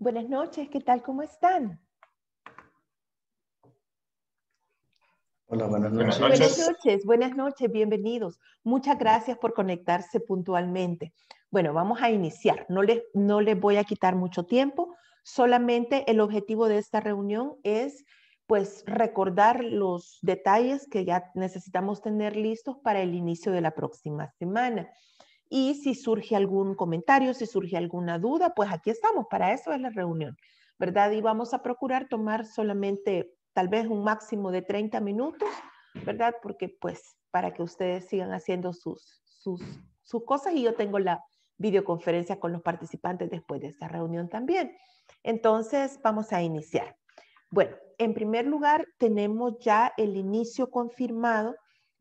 Buenas noches, ¿qué tal? ¿Cómo están? Hola, buenas noches. buenas noches. Buenas noches, bienvenidos. Muchas gracias por conectarse puntualmente. Bueno, vamos a iniciar. No les, no les voy a quitar mucho tiempo, solamente el objetivo de esta reunión es pues recordar los detalles que ya necesitamos tener listos para el inicio de la próxima semana. Y si surge algún comentario, si surge alguna duda, pues aquí estamos, para eso es la reunión, ¿verdad? Y vamos a procurar tomar solamente tal vez un máximo de 30 minutos, ¿verdad? Porque pues para que ustedes sigan haciendo sus, sus, sus cosas y yo tengo la videoconferencia con los participantes después de esta reunión también. Entonces, vamos a iniciar. Bueno, en primer lugar, tenemos ya el inicio confirmado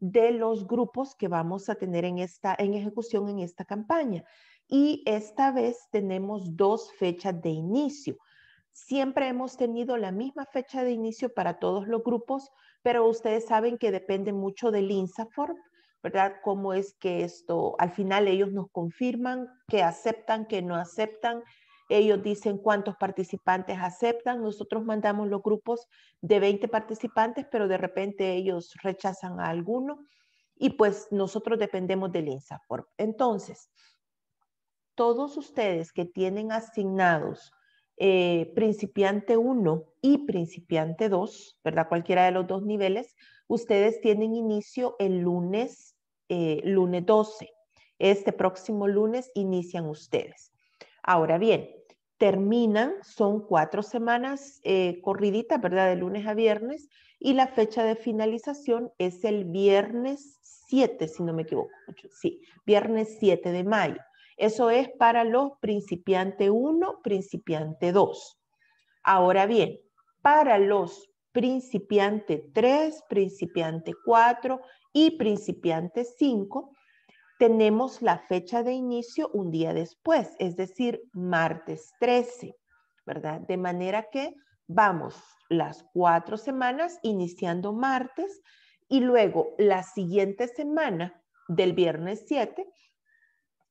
de los grupos que vamos a tener en, esta, en ejecución en esta campaña. Y esta vez tenemos dos fechas de inicio. Siempre hemos tenido la misma fecha de inicio para todos los grupos, pero ustedes saben que depende mucho del INSAFORM ¿verdad? Cómo es que esto, al final ellos nos confirman que aceptan, que no aceptan, ellos dicen cuántos participantes aceptan. Nosotros mandamos los grupos de 20 participantes, pero de repente ellos rechazan a alguno y pues nosotros dependemos del insaforp. Entonces, todos ustedes que tienen asignados eh, principiante 1 y principiante 2, ¿verdad? Cualquiera de los dos niveles, ustedes tienen inicio el lunes, eh, lunes 12. Este próximo lunes inician ustedes. Ahora bien, terminan, son cuatro semanas eh, corriditas, ¿verdad? De lunes a viernes, y la fecha de finalización es el viernes 7, si no me equivoco, sí, viernes 7 de mayo. Eso es para los principiantes 1, principiante 2. Ahora bien, para los principiante 3, principiante 4 y principiante 5, tenemos la fecha de inicio un día después, es decir, martes 13, ¿verdad? De manera que vamos las cuatro semanas iniciando martes y luego la siguiente semana del viernes 7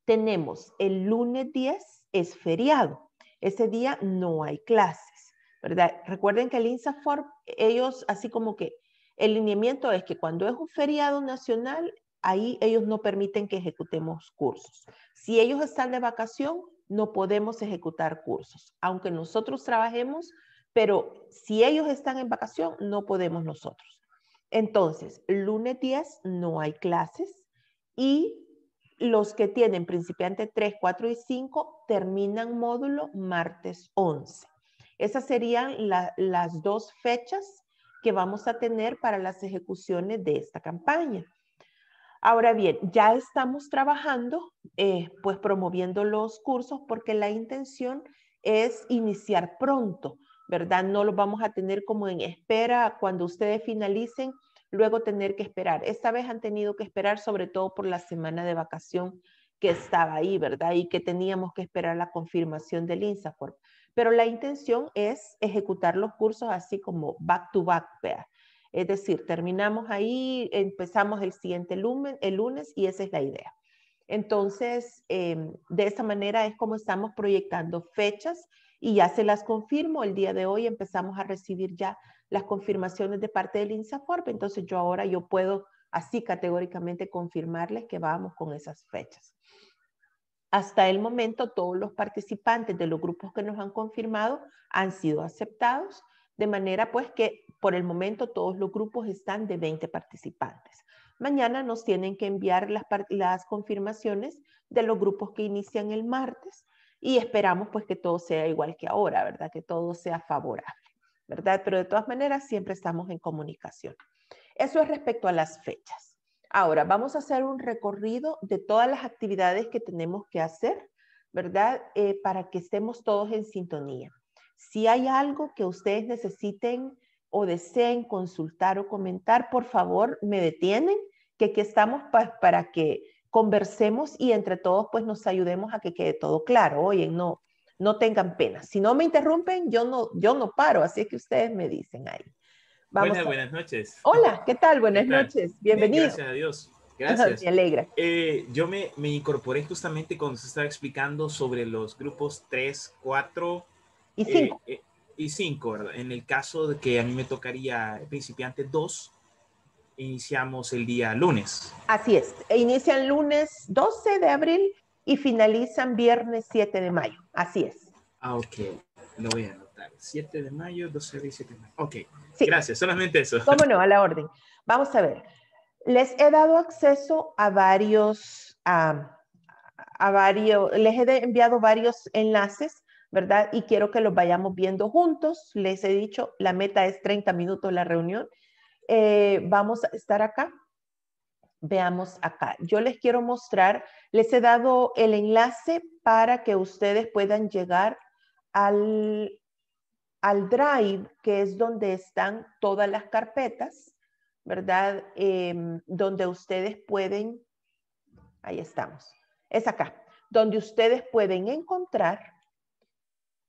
tenemos el lunes 10 es feriado. Ese día no hay clases, ¿verdad? Recuerden que el INSAFOR, ellos así como que el lineamiento es que cuando es un feriado nacional, ahí ellos no permiten que ejecutemos cursos. Si ellos están de vacación, no podemos ejecutar cursos, aunque nosotros trabajemos, pero si ellos están en vacación, no podemos nosotros. Entonces, lunes 10 no hay clases y los que tienen principiante 3, 4 y 5 terminan módulo martes 11. Esas serían las dos fechas que vamos a tener para las ejecuciones de esta campaña. Ahora bien, ya estamos trabajando, eh, pues promoviendo los cursos porque la intención es iniciar pronto, ¿verdad? No los vamos a tener como en espera cuando ustedes finalicen, luego tener que esperar. Esta vez han tenido que esperar sobre todo por la semana de vacación que estaba ahí, ¿verdad? Y que teníamos que esperar la confirmación del INSAFOR. Pero la intención es ejecutar los cursos así como back to back, ¿verdad? Es decir, terminamos ahí, empezamos el siguiente el lunes y esa es la idea. Entonces, em, de esa manera es como estamos proyectando fechas y ya se las confirmo. El día de hoy empezamos a recibir ya las confirmaciones de parte del INSAFORP. Entonces, yo ahora yo puedo así categóricamente confirmarles que vamos con esas fechas. Hasta el momento, todos los participantes de los grupos que nos han confirmado han sido aceptados, de manera pues que por el momento todos los grupos están de 20 participantes. Mañana nos tienen que enviar las, confirmaciones de los grupos que inician el martes y esperamos pues que todo sea igual que ahora, ¿verdad? Que todo sea favorable, ¿verdad? Pero de todas maneras siempre estamos en comunicación. Eso es respecto a las fechas. Ahora vamos a hacer un recorrido de todas las actividades que tenemos que hacer, ¿verdad? Eh, para que estemos todos en sintonía. Si hay algo que ustedes necesiten o deseen consultar o comentar, por favor, me detienen, que aquí estamos para que conversemos y entre todos pues nos ayudemos a que quede todo claro. Oye, no, no tengan pena. Si no me interrumpen, yo no, yo no paro, así que ustedes me dicen ahí. buenas, buenas noches. Hola, ¿qué tal? Buenas noches, bienvenido. gracias a Dios. Gracias. Me alegra. Eh, yo me, me, incorporé justamente cuando se estaba explicando sobre los grupos 3, 4 y 5 y 5, En el caso de que a mí me tocaría principiante 2, iniciamos el día lunes. Así es, e inician lunes 12 de abril y finalizan viernes 7 de mayo, así es. Ah, ok, lo voy a anotar. 7 de mayo, 12 de 7 de mayo. Ok, gracias, solamente eso. Cómo no, a la orden. Vamos a ver, les he dado acceso a varios... a varios, les he enviado varios enlaces ¿verdad? Y quiero que los vayamos viendo juntos. Les he dicho, la meta es 30 minutos la reunión. Eh, vamos a estar acá. Veamos acá. Yo les quiero mostrar, les he dado el enlace para que ustedes puedan llegar al, al drive, que es donde están todas las carpetas, ¿verdad? Em, donde ustedes pueden, ahí estamos, es acá, donde ustedes pueden encontrar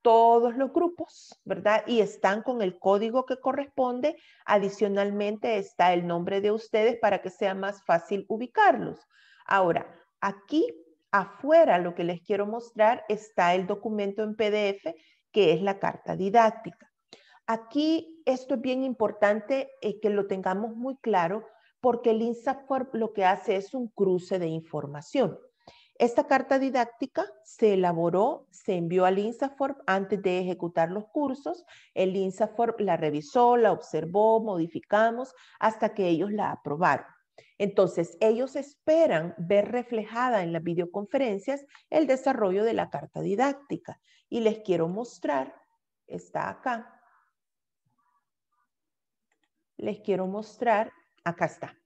todos los grupos, ¿verdad? Y están con el código que corresponde. Adicionalmente está el nombre de ustedes para que sea más fácil ubicarlos. Ahora, aquí afuera lo que les quiero mostrar está el documento en PDF que es la carta didáctica. Aquí esto es bien importante eh, que lo tengamos muy claro porque el INSAFOR lo que hace es un cruce de información. Esta carta didáctica se elaboró, se envió al INSAFORP antes de ejecutar los cursos. El INSAFORP la revisó, la observó, modificamos hasta que ellos la aprobaron. Entonces, ellos esperan ver reflejada en las videoconferencias el desarrollo de la carta didáctica. Y les quiero mostrar, está acá. Les quiero mostrar, acá está.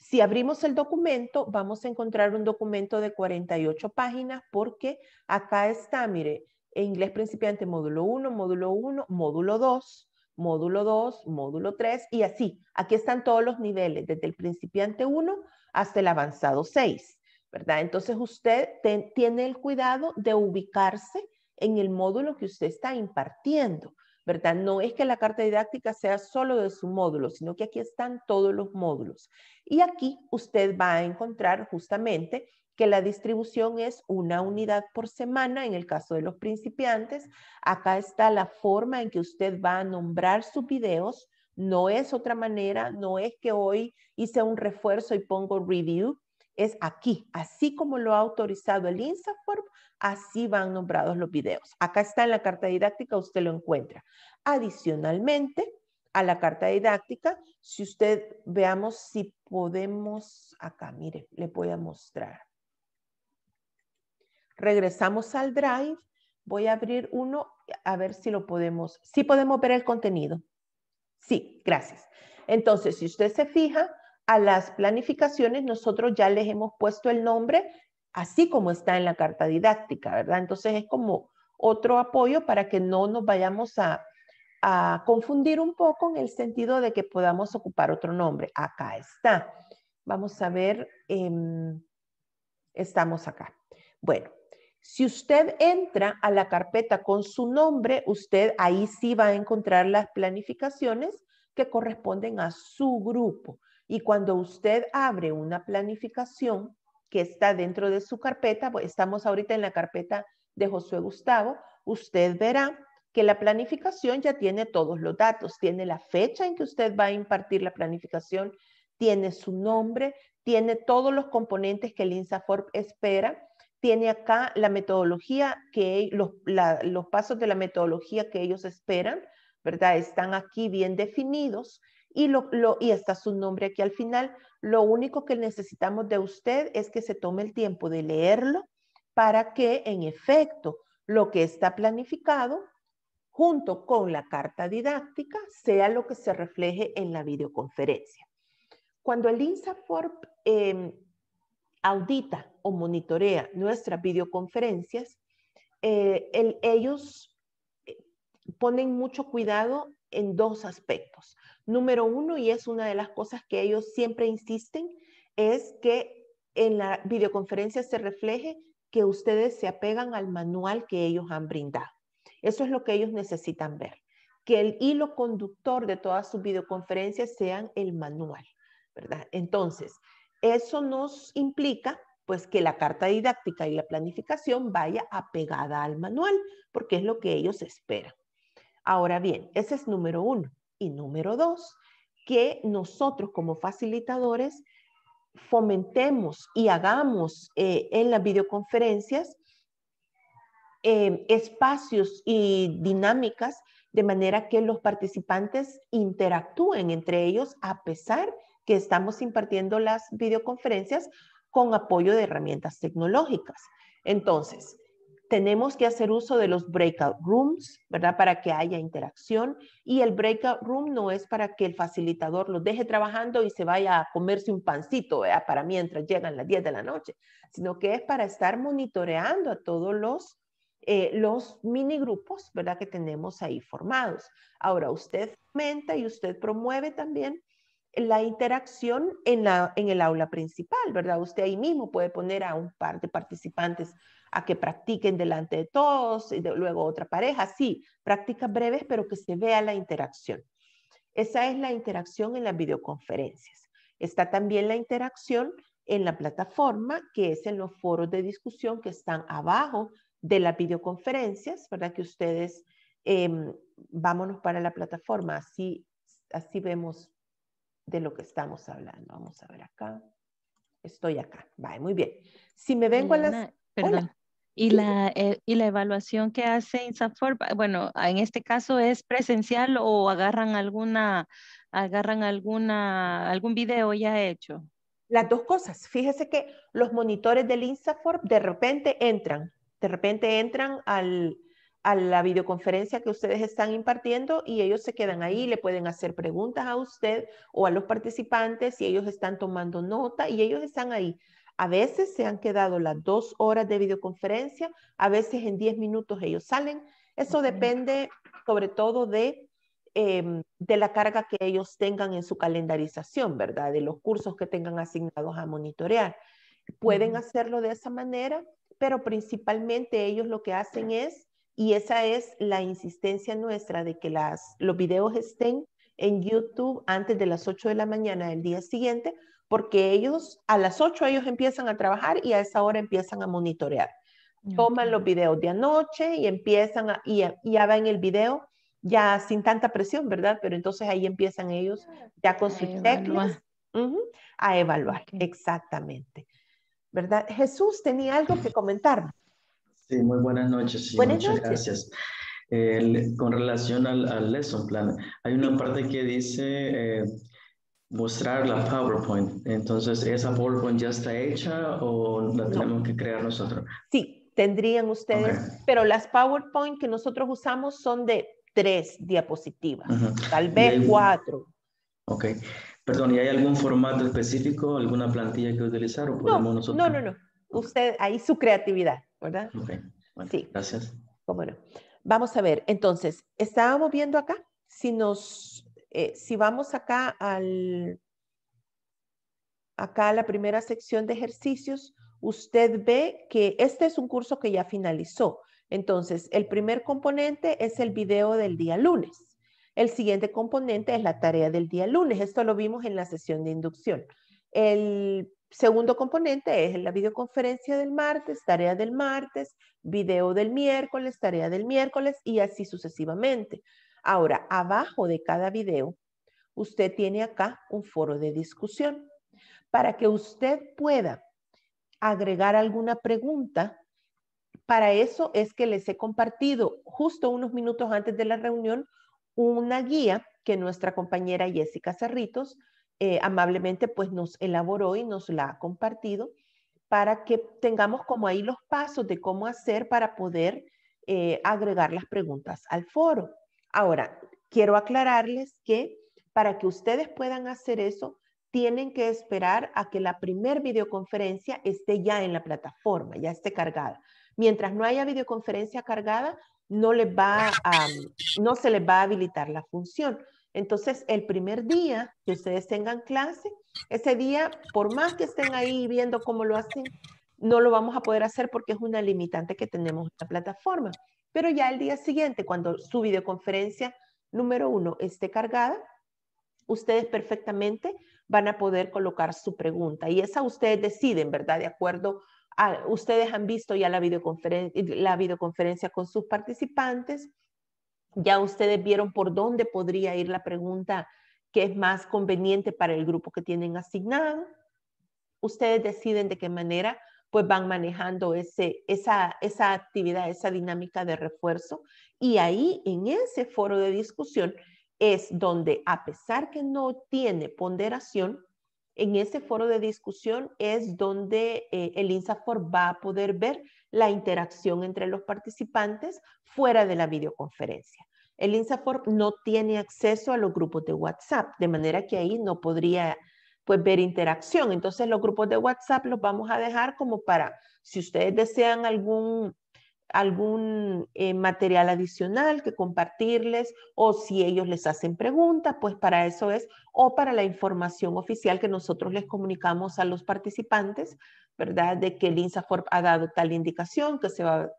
Si abrimos el documento, vamos a encontrar un documento de 48 páginas porque acá está, mire, en inglés principiante módulo 1, módulo 1, módulo 2, módulo 2, módulo 3 y así. Aquí están todos los niveles, desde el principiante 1 hasta el avanzado 6, ¿verdad? Entonces usted tiene el cuidado de ubicarse en el módulo que usted está impartiendo. ¿verdad? No es que la carta didáctica sea solo de su módulo, sino que aquí están todos los módulos. Y aquí usted va a encontrar justamente que la distribución es una unidad por semana en el caso de los principiantes. Acá está la forma en que usted va a nombrar sus videos. No es otra manera, no es que hoy hice un refuerzo y pongo review, es aquí. Así como lo ha autorizado el InstaForm, así van nombrados los videos. Acá está en la carta didáctica, usted lo encuentra. Adicionalmente, a la carta didáctica, si usted veamos si podemos, acá, mire, le voy a mostrar. Regresamos al Drive. Voy a abrir uno, a ver si lo podemos, si podemos ver el contenido. Sí, gracias. Entonces, si usted se fija, a las planificaciones nosotros ya les hemos puesto el nombre, así como está en la carta didáctica, ¿verdad? Entonces es como otro apoyo para que no nos vayamos a, confundir un poco en el sentido de que podamos ocupar otro nombre. Acá está. Vamos a ver, em, estamos acá. Bueno, si usted entra a la carpeta con su nombre, usted ahí sí va a encontrar las planificaciones que corresponden a su grupo. Y cuando usted abre una planificación que está dentro de su carpeta, estamos ahorita en la carpeta de Josué Gustavo, usted verá que la planificación ya tiene todos los datos, tiene la fecha en que usted va a impartir la planificación, tiene su nombre, tiene todos los componentes que el INSAFORP espera, tiene acá la metodología que los, los pasos de la metodología que ellos esperan, ¿verdad? Están aquí bien definidos y, lo, y está su nombre aquí al final. Lo único que necesitamos de usted es que se tome el tiempo de leerlo para que en efecto lo que está planificado junto con la carta didáctica sea lo que se refleje en la videoconferencia. Cuando el INSAFORP em, audita o monitorea nuestras videoconferencias, eh, ellos eh, ponen mucho cuidado en dos aspectos. Número uno, y es una de las cosas que ellos siempre insisten, es que en la videoconferencia se refleje que ustedes se apegan al manual que ellos han brindado. Eso es lo que ellos necesitan ver, que el hilo conductor de todas sus videoconferencias sean el manual, ¿verdad? Entonces, eso nos implica pues que la carta didáctica y la planificación vaya apegada al manual, porque es lo que ellos esperan. Ahora bien, ese es número uno. Y número dos, que nosotros como facilitadores fomentemos y hagamos eh, en las videoconferencias em, espacios y dinámicas de manera que los participantes interactúen entre ellos a pesar que estamos impartiendo las videoconferencias con apoyo de herramientas tecnológicas. Entonces, tenemos que hacer uso de los breakout rooms, ¿verdad? Para que haya interacción. Y el breakout room no es para que el facilitador lo deje trabajando y se vaya a comerse un pancito, ¿verdad? Para mientras llegan las 10 de la noche, sino que es para estar monitoreando a todos los, eh, los mini grupos, ¿verdad? Que tenemos ahí formados. Ahora, usted comenta y usted promueve también la interacción en, la, en el aula principal, ¿verdad? Usted ahí mismo puede poner a un par de participantes a que practiquen delante de todos, y luego otra pareja, sí, prácticas breves, pero que se vea la interacción. Esa es la interacción en las videoconferencias. Está también la interacción en la plataforma, que es en los foros de discusión que están abajo de las videoconferencias, ¿verdad? Que ustedes, em, vámonos para la plataforma, así, así vemos de lo que estamos hablando. Vamos a ver acá. Estoy acá. va, muy bien. Si me vengo a las... Perdón. Y la, eh, y la evaluación que hace INSAFOR, bueno, en este caso es presencial o agarran alguna, agarran alguna, algún video ya hecho. Las dos cosas. Fíjese que los monitores del INSAFOR de repente entran, de repente entran al, a la videoconferencia que ustedes están impartiendo y ellos se quedan ahí, le pueden hacer preguntas a usted o a los participantes y ellos están tomando nota y ellos están ahí. A veces se han quedado las dos horas de videoconferencia, a veces en diez minutos ellos salen. Eso depende sobre todo de, em, de la carga que ellos tengan en su calendarización, ¿verdad? De los cursos que tengan asignados a monitorear. Pueden hacerlo de esa manera, pero principalmente ellos lo que hacen es y esa es la insistencia nuestra de que las, los videos estén en YouTube antes de las 8 de la mañana del día siguiente, porque ellos a las 8 ellos empiezan a trabajar y a esa hora empiezan a monitorear. Toman los videos de anoche y empiezan a, y, y ya ven el video ya sin tanta presión, ¿verdad? Pero entonces ahí empiezan ellos ya con sus a evaluar, exactamente. ¿Verdad? Jesús tenía algo que comentar. Sí, muy buenas noches. buenas muchas gracias. con relación al, al, lesson plan, hay una parte que dice eh, mostrar la PowerPoint. Entonces, ¿esa PowerPoint ya está hecha o la tenemos que crear nosotros? Sí, tendrían ustedes, pero las PowerPoint que nosotros usamos son de tres diapositivas, tal vez cuatro. Ok. Perdón, ¿y hay algún formato específico, alguna plantilla que utilizar o podemos nosotros? No, no, no. Usted, ahí su creatividad. ¿verdad? Bueno, sí. Gracias. Bueno, Vamos a ver, entonces, estábamos viendo acá, si nos, eh, si vamos acá al, acá a la primera sección de ejercicios, usted ve que este es un curso que ya finalizó. Entonces, el primer componente es el video del día lunes. El siguiente componente es la tarea del día lunes. Esto lo vimos en la sesión de inducción. El segundo componente es la videoconferencia del martes, tarea del martes, video del miércoles, tarea del miércoles y así sucesivamente. Ahora, abajo de cada video, usted tiene acá un foro de discusión para que usted pueda agregar alguna pregunta. Para eso es que les he compartido justo unos minutos antes de la reunión una guía que nuestra compañera Jessica Cerritos eh, amablemente pues nos elaboró y nos la ha compartido para que tengamos como ahí los pasos de cómo hacer para poder eh, agregar las preguntas al foro. Ahora, quiero aclararles que para que ustedes puedan hacer eso, tienen que esperar a que la primer videoconferencia esté ya en la plataforma, ya esté cargada. Mientras no haya videoconferencia cargada, no, no se les va a habilitar la función. Entonces, el primer día que ustedes tengan clase, ese día, por más que estén ahí viendo cómo lo hacen, no lo vamos a poder hacer porque es una limitante que tenemos en la plataforma. Pero ya el día siguiente, cuando su videoconferencia número uno esté cargada, ustedes perfectamente van a poder colocar su pregunta. Y esa ustedes deciden, ¿verdad? De acuerdo a, ustedes han visto ya la videoconferencia, la videoconferencia con sus participantes, ya ustedes vieron por dónde podría ir la pregunta que es más conveniente para el grupo que tienen asignado. Ustedes deciden de qué manera pues van manejando esa, actividad, esa dinámica de refuerzo. Y ahí en ese foro de discusión es donde, a pesar que no tiene ponderación, en ese foro de discusión es donde eh, el INSAFOR va a poder ver la interacción entre los participantes fuera de la videoconferencia. El INSAFORP no tiene acceso a los grupos de WhatsApp, de manera que ahí no podría pues ver interacción. Entonces los grupos de WhatsApp los vamos a dejar como para, si ustedes desean algún, algún eh, material adicional que compartirles o si ellos les hacen preguntas, pues para eso es, o para la información oficial que nosotros les comunicamos a los participantes ¿verdad? De que el INSAFORP ha dado tal indicación que se va,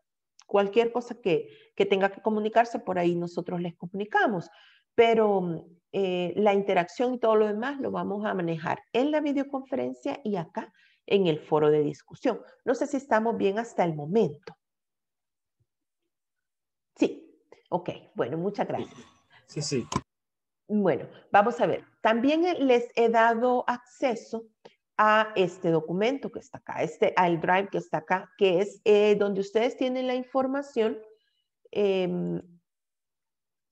cualquier cosa que, que tenga que comunicarse, por ahí nosotros les comunicamos. Pero eh, la interacción y todo lo demás lo vamos a manejar en la videoconferencia y acá en el foro de discusión. No sé si estamos bien hasta el momento. Sí, ok, bueno, muchas gracias. Sí, sí. Bueno, vamos a ver. También les he dado acceso este documento que está acá, este, al drive que está acá, que es eh, donde ustedes tienen la información, em,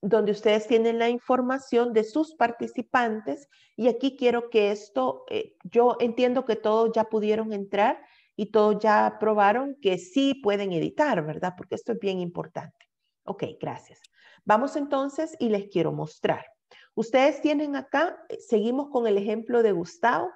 donde ustedes tienen la información de sus participantes y aquí quiero que esto, eh, yo entiendo que todos ya pudieron entrar y todos ya probaron que sí pueden editar, ¿verdad? Porque esto es bien importante. Ok, gracias. Vamos entonces y les quiero mostrar. Ustedes tienen acá, eh, seguimos con el ejemplo de Gustavo,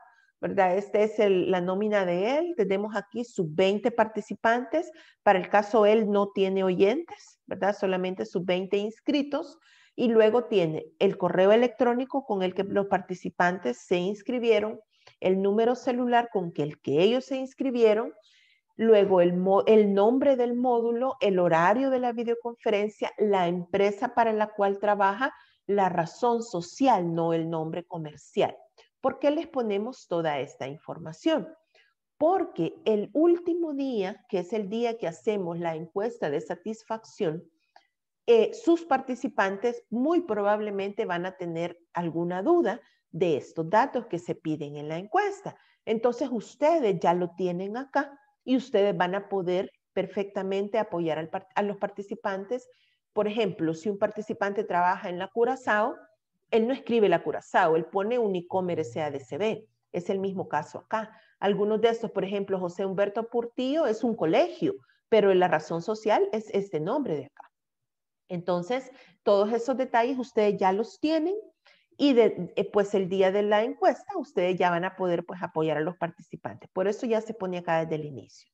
¿verdad? Esta es la nómina de él. Tenemos aquí sus 20 participantes. Para el caso él no tiene oyentes, ¿verdad? Solamente sus 20 inscritos. Y luego tiene el correo electrónico con el que los participantes se inscribieron, el número celular con el que ellos se inscribieron, luego el nombre del módulo, el horario de la videoconferencia, la empresa para la cual trabaja, la razón social, no el nombre comercial. ¿Por qué les ponemos toda esta información? Porque el último día, que es el día que hacemos la encuesta de satisfacción, eh, sus participantes muy probablemente van a tener alguna duda de estos datos que se piden en la encuesta. Entonces ustedes ya lo tienen acá y ustedes van a poder perfectamente apoyar a los participantes. Por ejemplo, si un participante trabaja en la Curazao, él no escribe la curazao, él pone un e-commerce Es el mismo caso acá. Algunos de estos, por ejemplo, José Humberto Portillo es un colegio, pero la razón social es este nombre de acá. Entonces, todos esos detalles ustedes ya los tienen y de, eh, pues el día de la encuesta ustedes ya van a poder pues apoyar a los participantes. Por eso ya se pone acá desde el inicio.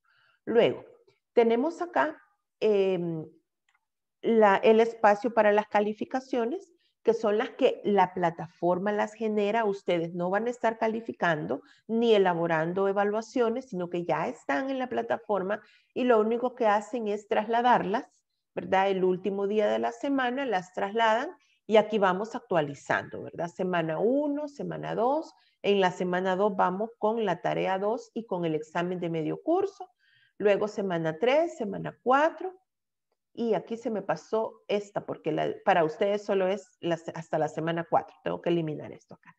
Luego, tenemos acá em, el espacio para las calificaciones que son las que la plataforma las genera, ustedes no van a estar calificando ni elaborando evaluaciones, sino que ya están en la plataforma y lo único que hacen es trasladarlas, ¿verdad? El último día de la semana las trasladan y aquí vamos actualizando, ¿verdad? Semana 1, semana 2, en la semana 2 vamos con la tarea 2 y con el examen de medio curso, luego semana 3, semana 4 y aquí se me pasó esta, porque para ustedes solo es hasta la semana 4, tengo que eliminar esto acá.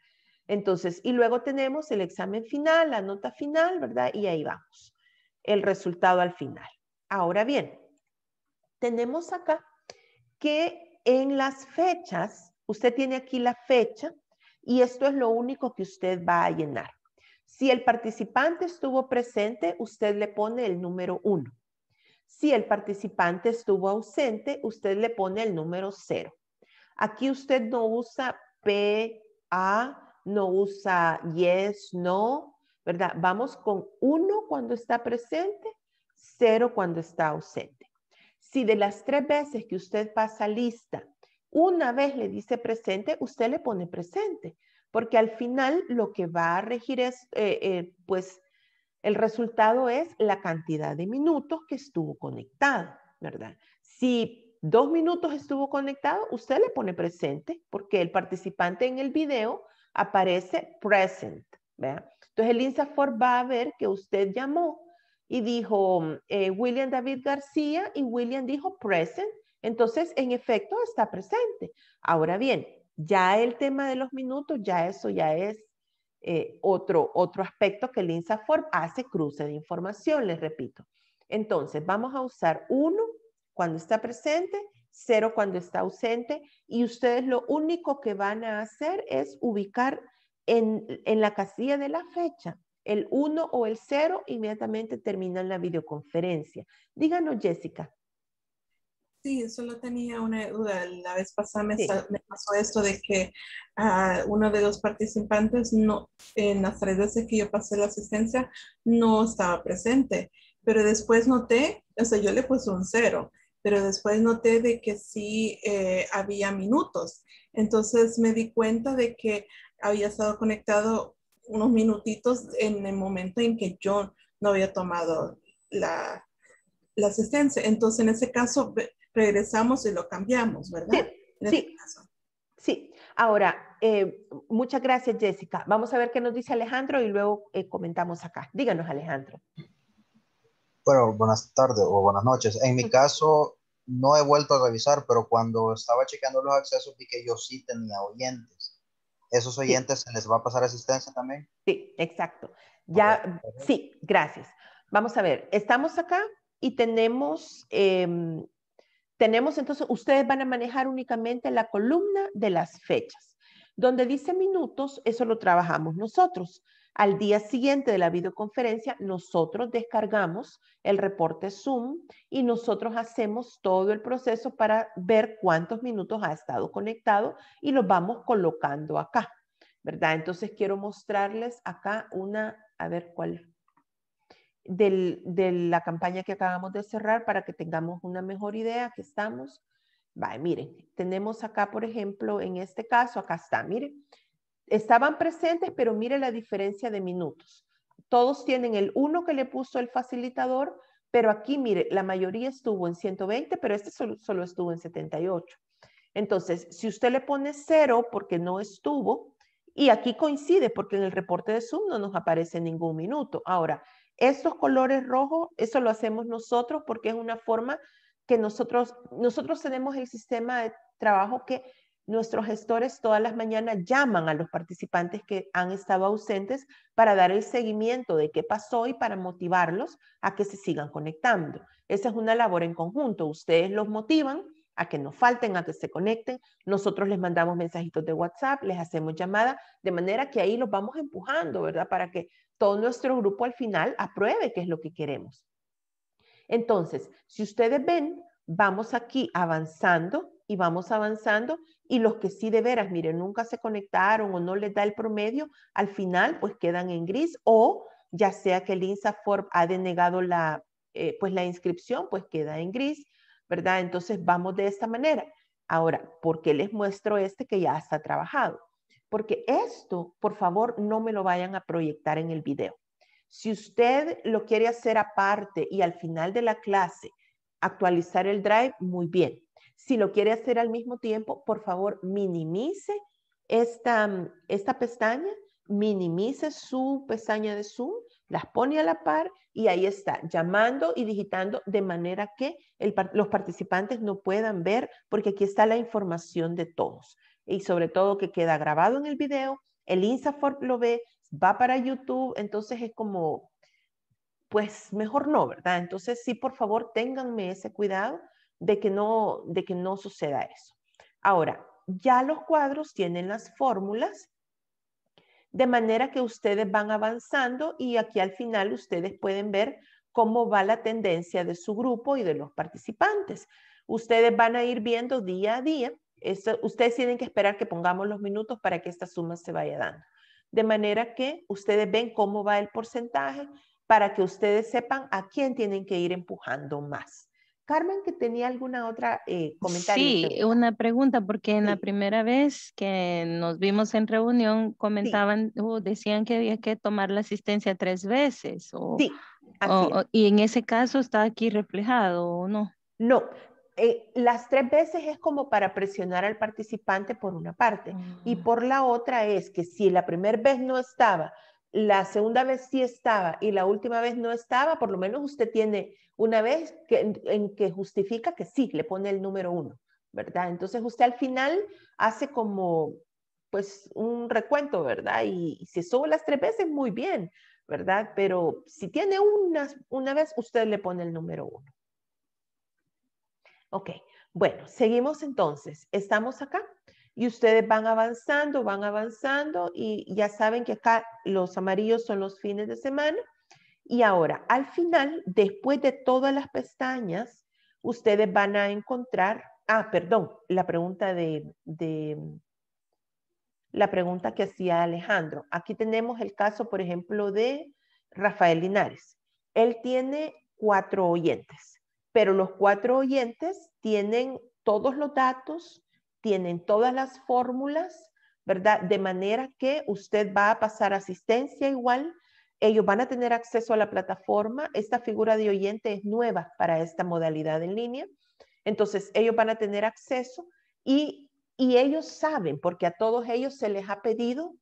Entonces, y luego tenemos el examen final, la nota final, ¿verdad? Y ahí vamos, el resultado al final. Ahora bien, tenemos acá que en las fechas, usted tiene aquí la fecha y esto es lo único que usted va a llenar. Si el participante estuvo presente, usted le pone el número 1. Si el participante estuvo ausente, usted le pone el número 0 Aquí usted no usa P, A, no usa yes, no, ¿verdad? Vamos con uno cuando está presente, 0 cuando está ausente. Si de las tres veces que usted pasa lista, una vez le dice presente, usted le pone presente, porque al final lo que va a regir es, eh, eh, pues, el resultado es la cantidad de minutos que estuvo conectado, ¿verdad? Si dos minutos estuvo conectado, usted le pone presente porque el participante en el video aparece present, ¿verdad? Entonces el INSAFOR va a ver que usted llamó y dijo mm, eh, William David García y William dijo present. Entonces, en efecto, está presente. Ahora bien, ya el tema de los minutos, ya eso ya es eh, otro, otro aspecto que el INSAFORM hace cruce de información, les repito. Entonces, vamos a usar uno cuando está presente, 0 cuando está ausente, y ustedes lo único que van a hacer es ubicar en, en la casilla de la fecha. El 1 o el 0 inmediatamente terminan la videoconferencia. Díganos, Jessica, Sí, solo tenía una duda. La vez pasada me, pasó esto de que a ah, uno de los participantes no, en las tres veces que yo pasé la asistencia no estaba presente, pero después noté, o sea, yo le puse un cero, pero después noté de que sí eh, había minutos. Entonces me di cuenta de que había estado conectado unos minutitos en el momento en que yo no había tomado la, la asistencia. Entonces, en ese caso, regresamos y lo cambiamos, ¿verdad? Sí, sí. Este sí. ahora, eh, muchas gracias Jessica. Vamos a ver qué nos dice Alejandro y luego eh, comentamos acá. Díganos Alejandro. Bueno, buenas tardes o buenas noches. En mi caso, no he vuelto a revisar, pero cuando estaba chequeando los accesos vi que yo sí tenía oyentes. ¿Esos oyentes se les va a pasar asistencia también? Sí, exacto. Ya, sí, gracias. Vamos a ver, estamos acá y tenemos em, tenemos entonces, ustedes van a manejar únicamente la columna de las fechas. Donde dice minutos, eso lo trabajamos nosotros. Al día siguiente de la videoconferencia, nosotros descargamos el reporte Zoom y nosotros hacemos todo el proceso para ver cuántos minutos ha estado conectado y los vamos colocando acá, ¿verdad? Entonces quiero mostrarles acá una, a ver cuál de la campaña que acabamos de cerrar para que tengamos una mejor idea que estamos. miren, tenemos acá, por ejemplo, en este caso, acá está, miren, estaban presentes, pero mire la diferencia de minutos. Todos tienen el 1 que le puso el facilitador, pero aquí, mire, la mayoría estuvo en 120, pero este solo, estuvo en 78. Entonces, si usted le pone 0 porque no estuvo, y aquí coincide porque en el reporte de Zoom no nos aparece ningún minuto. Ahora, esos colores rojos, eso lo hacemos nosotros porque es una forma que nosotros, nosotros tenemos el sistema de trabajo que nuestros gestores todas las mañanas llaman a los participantes que han estado ausentes para dar el seguimiento de qué pasó y para motivarlos a que se sigan conectando. Esa es una labor en conjunto. Ustedes los motivan a que no falten, a que se conecten. Nosotros les mandamos mensajitos de WhatsApp, les hacemos llamada, de manera que ahí los vamos empujando, ¿verdad? Para que todo nuestro grupo al final apruebe qué es lo que queremos. Entonces, si ustedes ven, vamos aquí avanzando y vamos avanzando y los que sí de veras, miren, nunca se conectaron o no les da el promedio, al final pues quedan en gris o ya sea que el INSAFORP ha denegado la, eh, pues la inscripción, pues queda en gris, ¿verdad? Entonces vamos de esta manera. Ahora, ¿por qué les muestro este que ya está trabajado? porque esto, por favor, no me lo vayan a proyectar en el video. Si usted lo quiere hacer aparte y al final de la clase actualizar el drive, muy bien. Si lo quiere hacer al mismo tiempo, por favor, minimice esta, mm, pestaña, minimice su pestaña de Zoom, las pone a la par y ahí está, llamando y digitando de manera que los participantes no puedan ver, porque aquí está la información de todos y sobre todo que queda grabado en el video, el insafor lo ve, va para YouTube, entonces es como, pues mejor no, ¿verdad? Entonces sí, por favor, ténganme ese cuidado de que no, de que no suceda eso. Ahora, ya los cuadros tienen las fórmulas, de manera que ustedes van avanzando y aquí al final ustedes pueden ver cómo va la tendencia de su grupo y de los participantes. Ustedes van a ir viendo día a día ustedes tienen que esperar que pongamos los minutos para que esta suma se vaya dando. De manera que ustedes ven cómo va el porcentaje para que ustedes sepan a quién tienen que ir empujando más. Carmen, que tenía alguna otra eh, comentario. Sí, una pregunta, porque en la primera vez que nos vimos en reunión comentaban, o decían que había que tomar la asistencia tres veces. O, sí, Y en ese caso está aquí reflejado, ¿o no? No, eh, las tres veces es como para presionar al participante por una parte y ah. por la otra es que si la primera vez no estaba, la segunda vez sí estaba y la última vez no estaba, por lo menos usted tiene una vez que, en, que justifica que sí, le pone el número uno, ¿verdad? Entonces usted al final hace como pues un recuento, ¿verdad? Y, si solo las tres veces, muy bien, ¿verdad? Pero si tiene una, una vez, usted le pone el número uno. Ok, bueno, seguimos entonces. Estamos acá y ustedes van avanzando, van avanzando y ya saben que acá los amarillos son los fines de semana. Y ahora, al final, después de todas las pestañas, ustedes van a encontrar, ah, perdón, la pregunta de, la pregunta que hacía Alejandro. Aquí tenemos el caso, por ejemplo, de Rafael Linares. Él tiene cuatro oyentes pero los cuatro oyentes tienen todos los datos, tienen todas las fórmulas, ¿verdad? De manera que usted va a pasar asistencia igual, ellos van a tener acceso a la plataforma, esta figura de oyente es nueva para esta modalidad en línea, entonces ellos van a tener acceso y, y ellos saben, porque a todos ellos se les ha pedido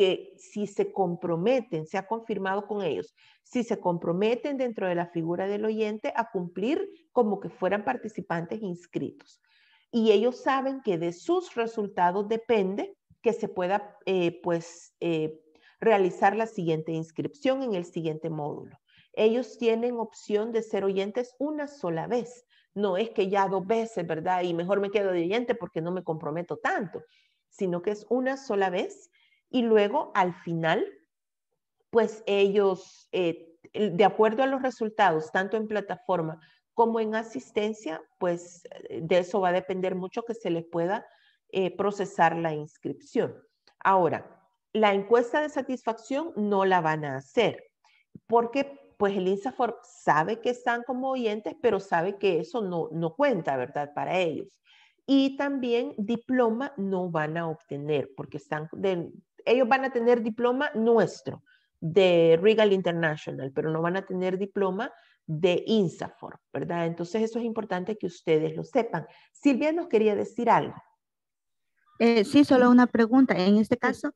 que si se comprometen, se ha confirmado con ellos, si se comprometen dentro de la figura del oyente a cumplir como que fueran participantes inscritos. Y ellos saben que de sus resultados depende que se pueda eh, pues eh, realizar la siguiente inscripción en el siguiente módulo. Ellos tienen opción de ser oyentes una sola vez. No es que ya dos veces, ¿verdad? Y mejor me quedo de oyente porque no me comprometo tanto, sino que es una sola vez y luego al final, pues ellos, eh, de acuerdo a los resultados, tanto en plataforma como en asistencia, pues eh, de eso va a depender mucho que se les pueda eh, procesar la inscripción. Ahora, la encuesta de satisfacción no la van a hacer porque pues el INSAFOR sabe que están como oyentes, pero sabe que eso no, no cuenta, ¿verdad? Para ellos. Y también diploma no van a obtener porque están de, ellos van a tener diploma nuestro de Regal International, pero no van a tener diploma de INSAFOR, ¿verdad? Entonces eso es importante que ustedes lo sepan. Silvia nos quería decir algo. Eh, sí, solo una pregunta. En este caso,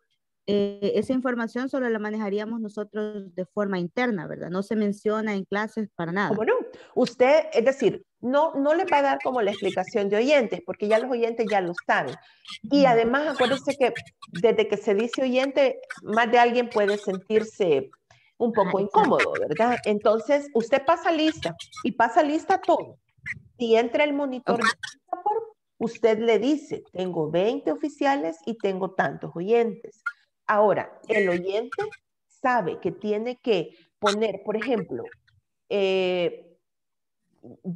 eh, esa información solo la manejaríamos nosotros de forma interna, ¿verdad? No se menciona en clases para nada. Bueno, Usted, es decir, no, no le va a dar como la explicación de oyentes, porque ya los oyentes ya lo saben. Y además, acuérdense que desde que se dice oyente, más de alguien puede sentirse un poco incómodo, ¿verdad? Entonces, usted pasa lista y pasa lista todo. Si entra el monitor, usted le dice, tengo 20 oficiales y tengo tantos oyentes. Ahora, el oyente sabe que tiene que poner, por ejemplo, eh,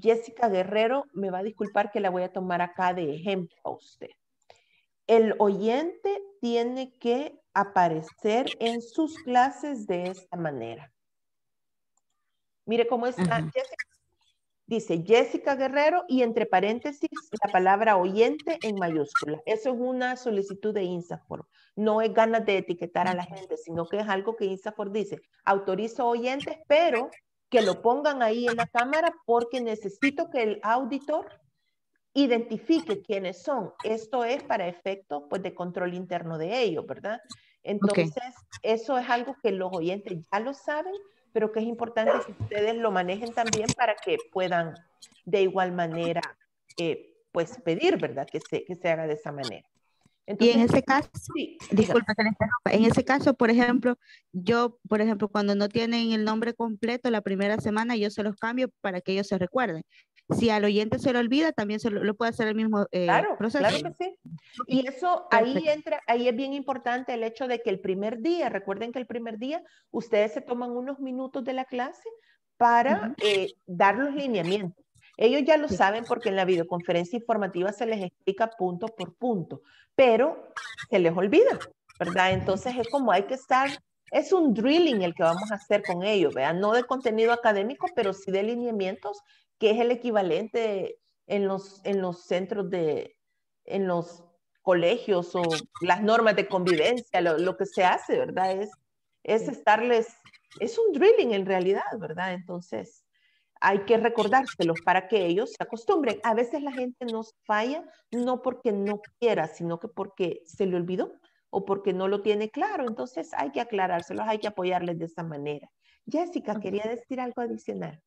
Jessica Guerrero, me va a disculpar que la voy a tomar acá de ejemplo a usted. El oyente tiene que aparecer en sus clases de esta manera. Mire cómo está Jessica Dice Jessica Guerrero y entre paréntesis la palabra oyente en mayúscula. Eso es una solicitud de Insafor. No es ganas de etiquetar a la gente, sino que es algo que Insafor dice. Autorizo oyentes, pero que lo pongan ahí en la cámara porque necesito que el auditor identifique quiénes son. Esto es para efecto pues, de control interno de ellos, ¿verdad? Entonces, eso es algo que los oyentes ya lo saben, pero que es importante que ustedes lo manejen también para que puedan de igual manera, eh, pues pedir, ¿verdad? Que se, que se haga de esa manera. y en ese caso, en ese caso, por ejemplo, yo, por ejemplo, cuando no tienen el nombre completo la primera semana, yo se los cambio para que ellos se recuerden. Si al oyente se lo olvida, también se lo, puede hacer el mismo eh, claro, proceso. Claro que sí. Y eso ahí entra, ahí es bien importante el hecho de que el primer día, recuerden que el primer día ustedes se toman unos minutos de la clase para eh, dar los lineamientos. Ellos ya lo saben porque en la videoconferencia informativa se les explica punto por punto, pero se les olvida, ¿verdad? Entonces es como hay que estar es un drilling el que vamos a hacer con ellos, ¿verdad? no de contenido académico, pero sí de lineamientos que es el equivalente en los, en los centros de, en los colegios o las normas de convivencia, lo, que se hace, ¿verdad? Es, es estarles, es un drilling en realidad, ¿verdad? Entonces, hay que recordárselos para que ellos se acostumbren. A veces la gente nos falla no porque no quiera, sino que porque se le olvidó o porque no lo tiene claro. Entonces hay que aclarárselos, hay que apoyarles de esa manera. Jessica, quería decir algo adicional.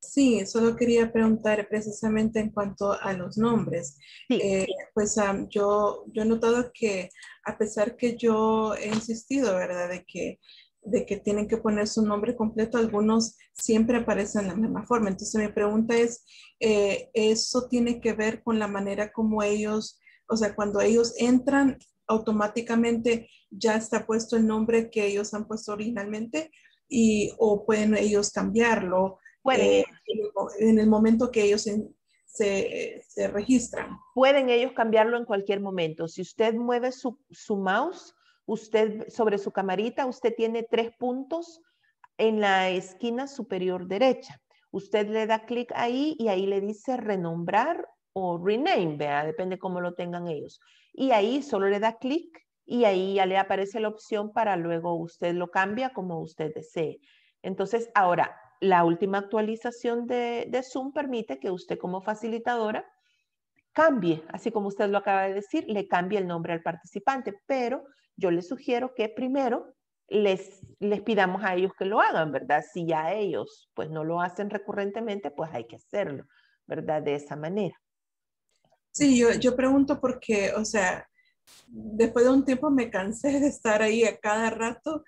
Sí, solo quería preguntar precisamente en cuanto a los nombres. Eh, pues yo, yo he notado que a pesar que yo he insistido, ¿verdad? De que, de que tienen que poner su nombre completo, algunos siempre aparecen de la misma forma. Entonces mi pregunta es, eh, ¿eso tiene que ver con la manera como ellos, o sea, cuando ellos entran, automáticamente ya está puesto el nombre que ellos han puesto originalmente? Y, o pueden ellos cambiarlo Pueden. Eh, en el momento que ellos se, registran. Pueden ellos cambiarlo en cualquier momento. Si usted mueve su, mouse, usted sobre su camarita, usted tiene tres puntos en la esquina superior derecha. Usted le da clic ahí y ahí le dice renombrar o rename, ¿vea? depende cómo lo tengan ellos. Y ahí solo le da clic y ahí ya le aparece la opción para luego usted lo cambia como usted desee. Entonces, ahora, la última actualización de, de Zoom permite que usted como facilitadora cambie, así como usted lo acaba de decir, le cambie el nombre al participante, pero yo le sugiero que primero les, les, pidamos a ellos que lo hagan, ¿verdad? Si ya ellos pues no lo hacen recurrentemente, pues hay que hacerlo, ¿verdad? De esa manera. Sí, yo, yo pregunto porque, o sea, después de un tiempo me cansé de estar ahí a cada rato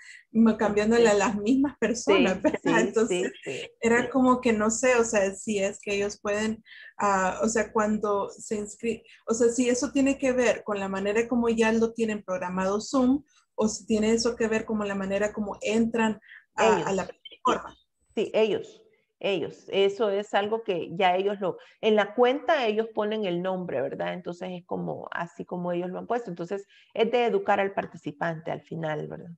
cambiándole a las mismas personas. Entonces era como que no sé, o sea, si es que ellos pueden, ah, o sea, cuando se inscriben, o sea, si eso tiene que ver con la manera como ya lo tienen programado Zoom o si tiene eso que ver como la manera como entran a, a la plataforma. Sí, ellos ellos. Eso es algo que ya ellos lo, en la cuenta ellos ponen el nombre, ¿verdad? Entonces es como así como ellos lo han puesto. Entonces es de educar al participante al final, ¿verdad?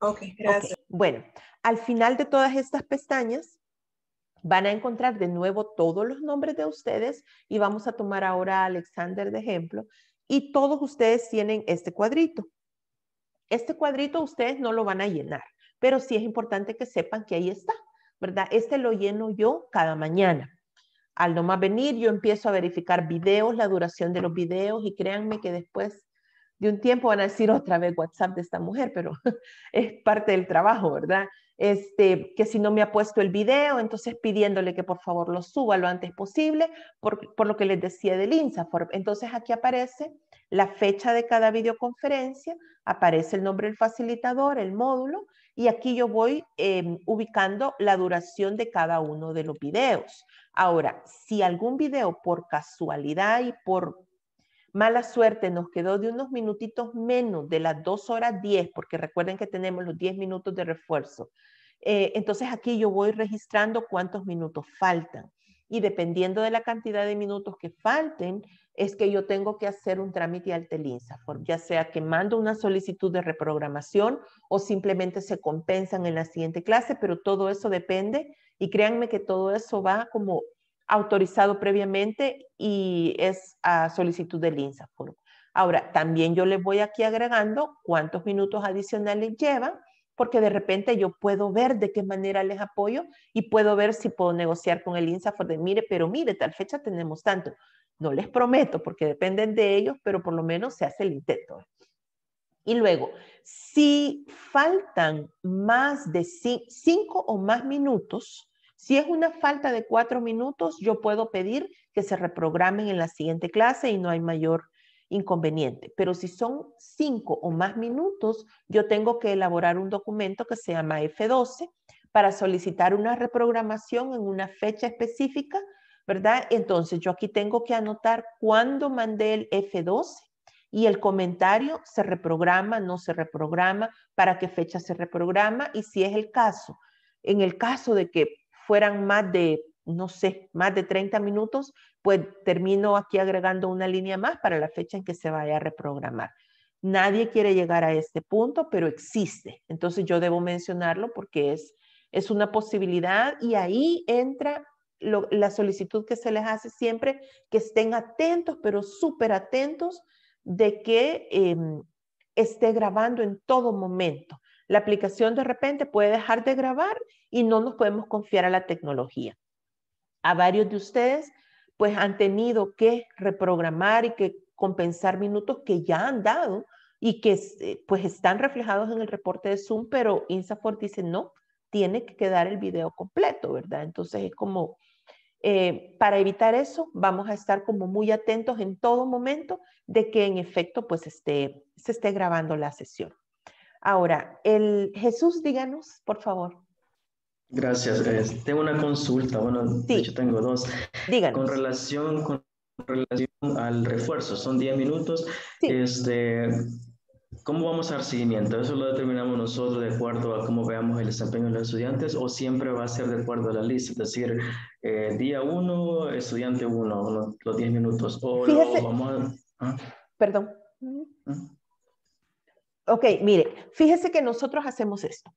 Ok, gracias. Bueno, al final de todas estas pestañas van a encontrar de nuevo todos los nombres de ustedes y vamos a tomar ahora a Alexander de ejemplo y todos ustedes tienen este cuadrito. Este cuadrito ustedes no lo van a llenar, pero sí es importante que sepan que ahí está. ¿verdad? Este lo lleno yo cada mañana. Al no más venir, yo empiezo a verificar videos, la duración de los videos y créanme que después de un tiempo van a decir otra vez WhatsApp de esta mujer, pero es parte del trabajo, ¿verdad? Este, que si no me ha puesto el video, entonces pidiéndole que por favor lo suba lo antes posible, por, lo que les decía del INSAFOR. Entonces aquí aparece la fecha de cada videoconferencia, aparece el nombre del facilitador, el módulo, y aquí yo voy em, ubicando la duración de cada uno de los videos. Ahora, si algún video por casualidad y por mala suerte nos quedó de unos minutitos menos de las 2 horas 10, porque recuerden que tenemos los 10 minutos de refuerzo, eh, entonces aquí yo voy registrando cuántos minutos faltan y dependiendo de la cantidad de minutos que falten, es que yo tengo que hacer un trámite al Telinsafor, ya sea que mando una solicitud de reprogramación o simplemente se compensan en la siguiente clase, pero todo eso depende y créanme que todo eso va como autorizado previamente y es a solicitud del INSAFOR. Ahora, también yo les voy aquí agregando cuántos minutos adicionales llevan porque de repente yo puedo ver de qué manera les apoyo y puedo ver si puedo negociar con el INSAFOR de mire, pero mire, tal fecha tenemos tanto. No les prometo porque dependen de ellos, pero por lo menos se hace el intento. Y luego, si faltan más de cinco o más minutos, si es una falta de cuatro minutos, yo puedo pedir que se reprogramen en la siguiente clase y no hay mayor inconveniente. Pero si son cinco o más minutos, yo tengo que elaborar un documento que se llama F12 para solicitar una reprogramación en una fecha específica, ¿verdad? Entonces yo aquí tengo que anotar cuándo mandé el F12 y el comentario se reprograma, no se reprograma, para qué fecha se reprograma y si es el caso. En el caso de que fueran más de no sé, más de 30 minutos, pues termino aquí agregando una línea más para la fecha en que se vaya a reprogramar. Nadie quiere llegar a este punto, pero existe. Entonces yo debo mencionarlo porque es, una posibilidad y ahí entra la solicitud que se les hace siempre, que estén atentos, pero súper atentos de que em, esté grabando en todo momento. La aplicación de repente puede dejar de grabar y no nos podemos confiar a la tecnología a varios de ustedes, pues han tenido que reprogramar y que compensar minutos que ya han dado y que eh, pues están reflejados en el reporte de Zoom, pero INSAFOR dice no, tiene que quedar el video completo, ¿verdad? Entonces es como, eh, para evitar eso, vamos a estar como muy atentos en todo momento de que en efecto pues se esté grabando la sesión. Ahora, el Jesús, díganos, por favor. Gracias. tengo una consulta, bueno, sí. de hecho tengo dos. Díganos. Con relación, con al refuerzo, son 10 minutos. Este, ¿Cómo vamos a dar seguimiento? ¿Eso lo determinamos nosotros de acuerdo a cómo veamos el desempeño de los estudiantes o siempre va a ser de acuerdo a la lista? Es decir, eh, día uno, estudiante uno, los 10 minutos. O vamos ¿ah? Perdón. ¿Ah? Ok, mire, fíjese que nosotros hacemos esto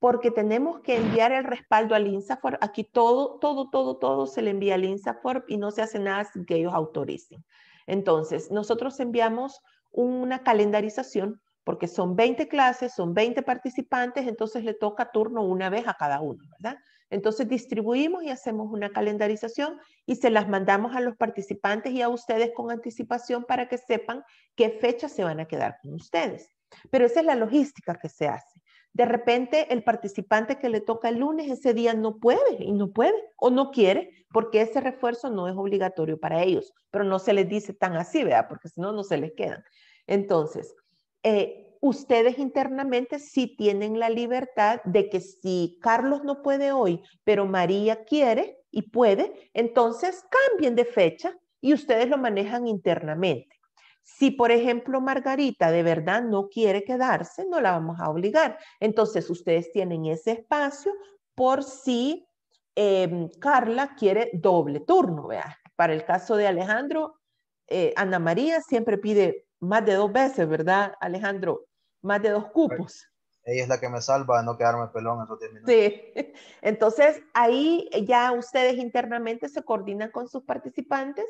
porque tenemos que enviar el respaldo al INSAFOR. Aquí todo, todo, todo, todo se le envía al INSAFOR y no se hace nada sin que ellos autoricen. Entonces, nosotros enviamos una calendarización porque son 20 clases, son 20 participantes, entonces le toca turno una vez a cada uno, ¿verdad? Entonces distribuimos y hacemos una calendarización y se las mandamos a los participantes y a ustedes con anticipación para que sepan qué fecha se van a quedar con ustedes. Pero esa es la logística que se hace. De repente el participante que le toca el lunes ese día no puede y no puede o no quiere porque ese refuerzo no es obligatorio para ellos, pero no se les dice tan así, ¿verdad? Porque si no, no se les quedan. Entonces, eh, ustedes internamente sí tienen la libertad de que si Carlos no puede hoy, pero María quiere y puede, entonces cambien de fecha y ustedes lo manejan internamente. Si, por ejemplo, Margarita de verdad no quiere quedarse, no la vamos a obligar. Entonces, ustedes tienen ese espacio por si em, Carla quiere doble turno, vea. Para el caso de Alejandro, eh, Ana María siempre pide más de dos veces, ¿verdad, Alejandro? Más de dos cupos. Ella es la que me salva de no quedarme pelón esos 10 minutos. Sí, entonces ahí ya ustedes internamente se coordinan con sus participantes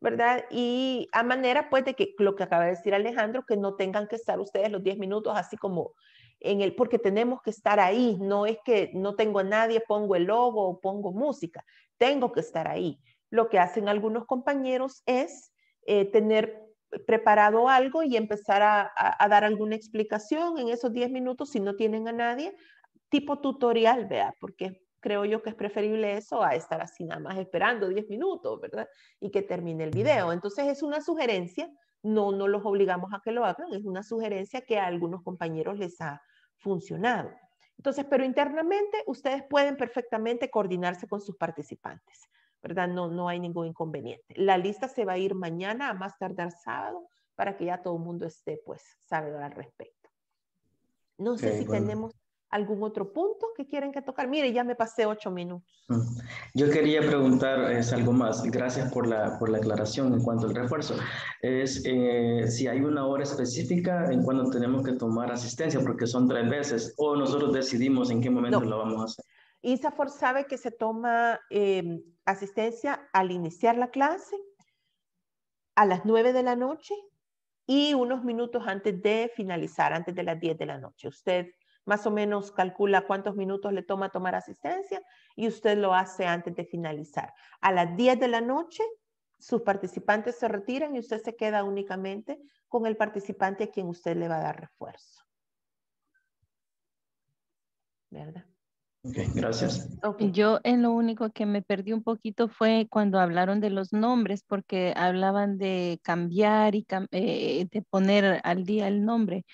¿verdad? Y a manera, pues, de que lo que acaba de decir Alejandro, que no tengan que estar ustedes los 10 minutos así como en el, porque tenemos que estar ahí, no es que no tengo a nadie, pongo el logo o pongo música, tengo que estar ahí. Lo que hacen algunos compañeros es eh, tener preparado algo y empezar a, dar alguna explicación en esos 10 minutos si no tienen a nadie, tipo tutorial, vea, porque creo yo que es preferible eso a estar así nada más esperando 10 minutos, ¿verdad? Y que termine el video. Entonces es una sugerencia, no, no los obligamos a que lo hagan, es una sugerencia que a algunos compañeros les ha funcionado. Entonces, pero internamente ustedes pueden perfectamente coordinarse con sus participantes, ¿verdad? No, no hay ningún inconveniente. La lista se va a ir mañana, a más tardar sábado, para que ya todo el mundo esté, pues, sabedor al respecto. No sé si tenemos algún otro punto que quieren que tocar. Mire, ya me pasé ocho minutos. Yo quería preguntar es, algo más. Gracias por la, por la aclaración en cuanto al refuerzo. Es eh, si hay una hora específica en cuando tenemos que tomar asistencia, porque son tres veces, o nosotros decidimos en qué momento lo vamos a hacer. ISAFOR sabe que se toma em, asistencia al iniciar la clase, a las nueve de la noche y unos minutos antes de finalizar, antes de las diez de la noche. Usted más o menos calcula cuántos minutos le toma tomar asistencia y usted lo hace antes de finalizar. A las 10 de la noche, sus participantes se retiran y usted se queda únicamente con el participante a quien usted le va a dar refuerzo. ¿Verdad? Ok, gracias. Yo en lo único que me perdí un poquito fue cuando hablaron de los nombres, porque hablaban de cambiar y eh, de poner al día el nombre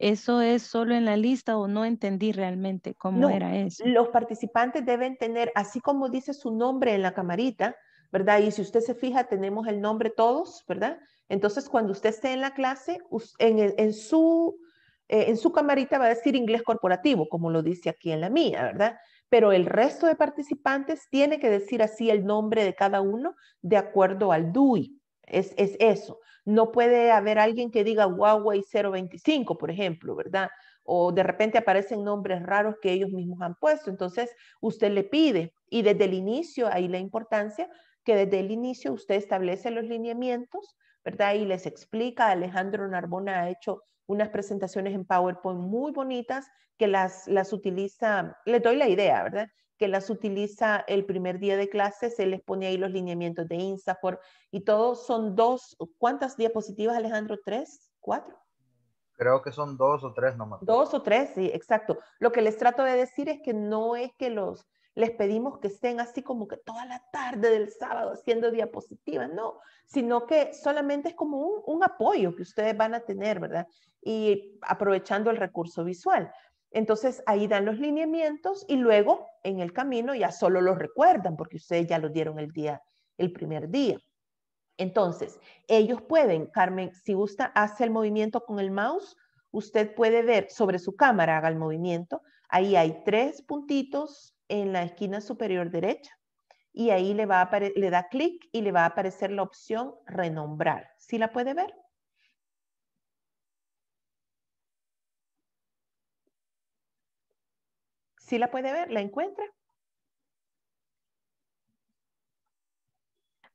eso es solo en la lista o no entendí realmente cómo era eso. Los participantes deben tener, así como dice su nombre en la camarita, ¿verdad? Y si usted se fija, tenemos el nombre todos, ¿verdad? Entonces, cuando usted esté en la clase, eh, en, su, camarita va a decir inglés corporativo, como lo dice aquí en la mía, ¿verdad? Pero el resto de participantes tiene que decir así el nombre de cada uno de acuerdo al DUI. es eso. No puede haber alguien que diga Huawei 025, por ejemplo, ¿verdad? O de repente aparecen nombres raros que ellos mismos han puesto. Entonces, usted le pide y desde el inicio, ahí la importancia, que desde el inicio usted establece los lineamientos, ¿verdad? Y les explica, Alejandro Narbona ha hecho unas presentaciones en PowerPoint muy bonitas que las, las utiliza, le doy la idea, ¿verdad? que las utiliza el primer día de clase, se les pone ahí los lineamientos de Insafor y todo son dos, ¿cuántas diapositivas Alejandro? ¿Tres? ¿Cuatro? Creo que son dos o tres nomás. Dos o tres, sí, exacto. Lo que les trato de decir es que no es que los, les pedimos que estén así como que toda la tarde del sábado haciendo diapositivas, no, sino que solamente es como un, un, apoyo que ustedes van a tener, ¿verdad? Y aprovechando el recurso visual. Entonces ahí dan los lineamientos y luego en el camino ya solo los recuerdan porque ustedes ya los dieron el día, el primer día. Entonces, ellos pueden, Carmen, si gusta, hace el movimiento con el mouse. Usted puede ver sobre su cámara, haga el movimiento. Ahí hay tres puntitos en la esquina superior derecha y ahí le, va le da clic y le va a aparecer la opción renombrar. ¿Sí la puede ver? ¿Sí la puede ver? ¿La encuentra?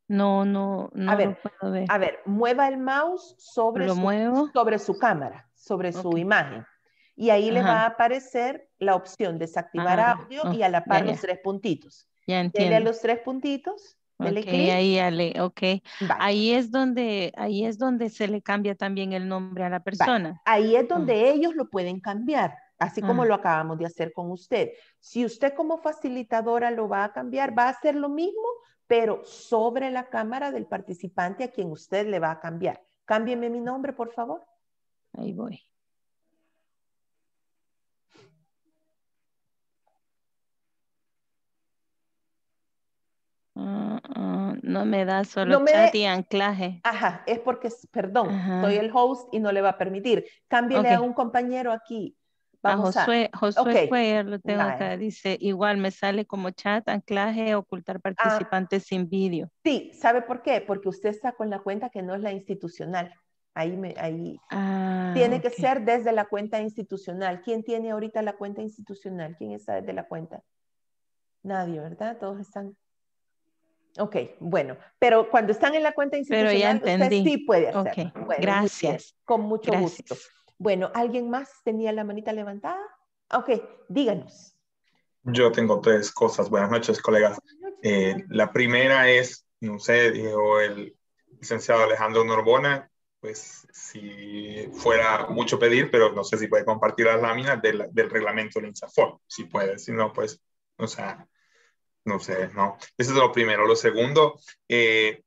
No, no, no a ver, A ver, mueva el mouse sobre, su, sobre su cámara, sobre su imagen. Y ahí le va a aparecer la opción desactivar ah, audio y a la par los tres puntitos. Ya entiendo. Dele los tres puntitos. okay, ahí, okay. ahí es donde ahí es donde se le cambia también el nombre a la persona. Ahí es donde mm. ellos lo pueden cambiar así como mm. lo acabamos de hacer con usted. Si usted como facilitadora lo va a cambiar, va a hacer lo mismo, pero sobre la cámara del participante a quien usted le va a cambiar. Cámbieme mi nombre, por favor. Ahí voy. Mm, mm, no me da solo chat y anclaje. Ajá, es porque, perdón, soy el host y no le va a permitir. Cámbiale a un compañero aquí. Josué, Josué lo tengo acá, dice, igual me sale como chat, anclaje, ocultar ah. participantes sin vídeo. Sí, ¿sabe por qué? Porque usted está con la cuenta que no es la institucional. Ahí, ahí. Ah, tiene que ser desde la cuenta institucional. ¿Quién tiene ahorita la cuenta institucional? ¿Quién está desde la cuenta? Nadie, ¿verdad? Todos están. Ok, bueno, pero cuando están en la cuenta institucional, usted sí puede hacer. Okay. Gracias. con mucho gusto. Bueno, ¿alguien más tenía la manita levantada? Ah, ok, díganos. Yo tengo tres cosas. Buenas noches, colegas. Eh, la primera es, no sé, dijo eh, el licenciado Alejandro Norbona, pues si fuera mucho pedir, pero no sé si puede compartir las láminas del, reglamento del INSAFOR, si puede, si no, pues, o sea, no sé, no. Eso es lo primero. Lo segundo, eh,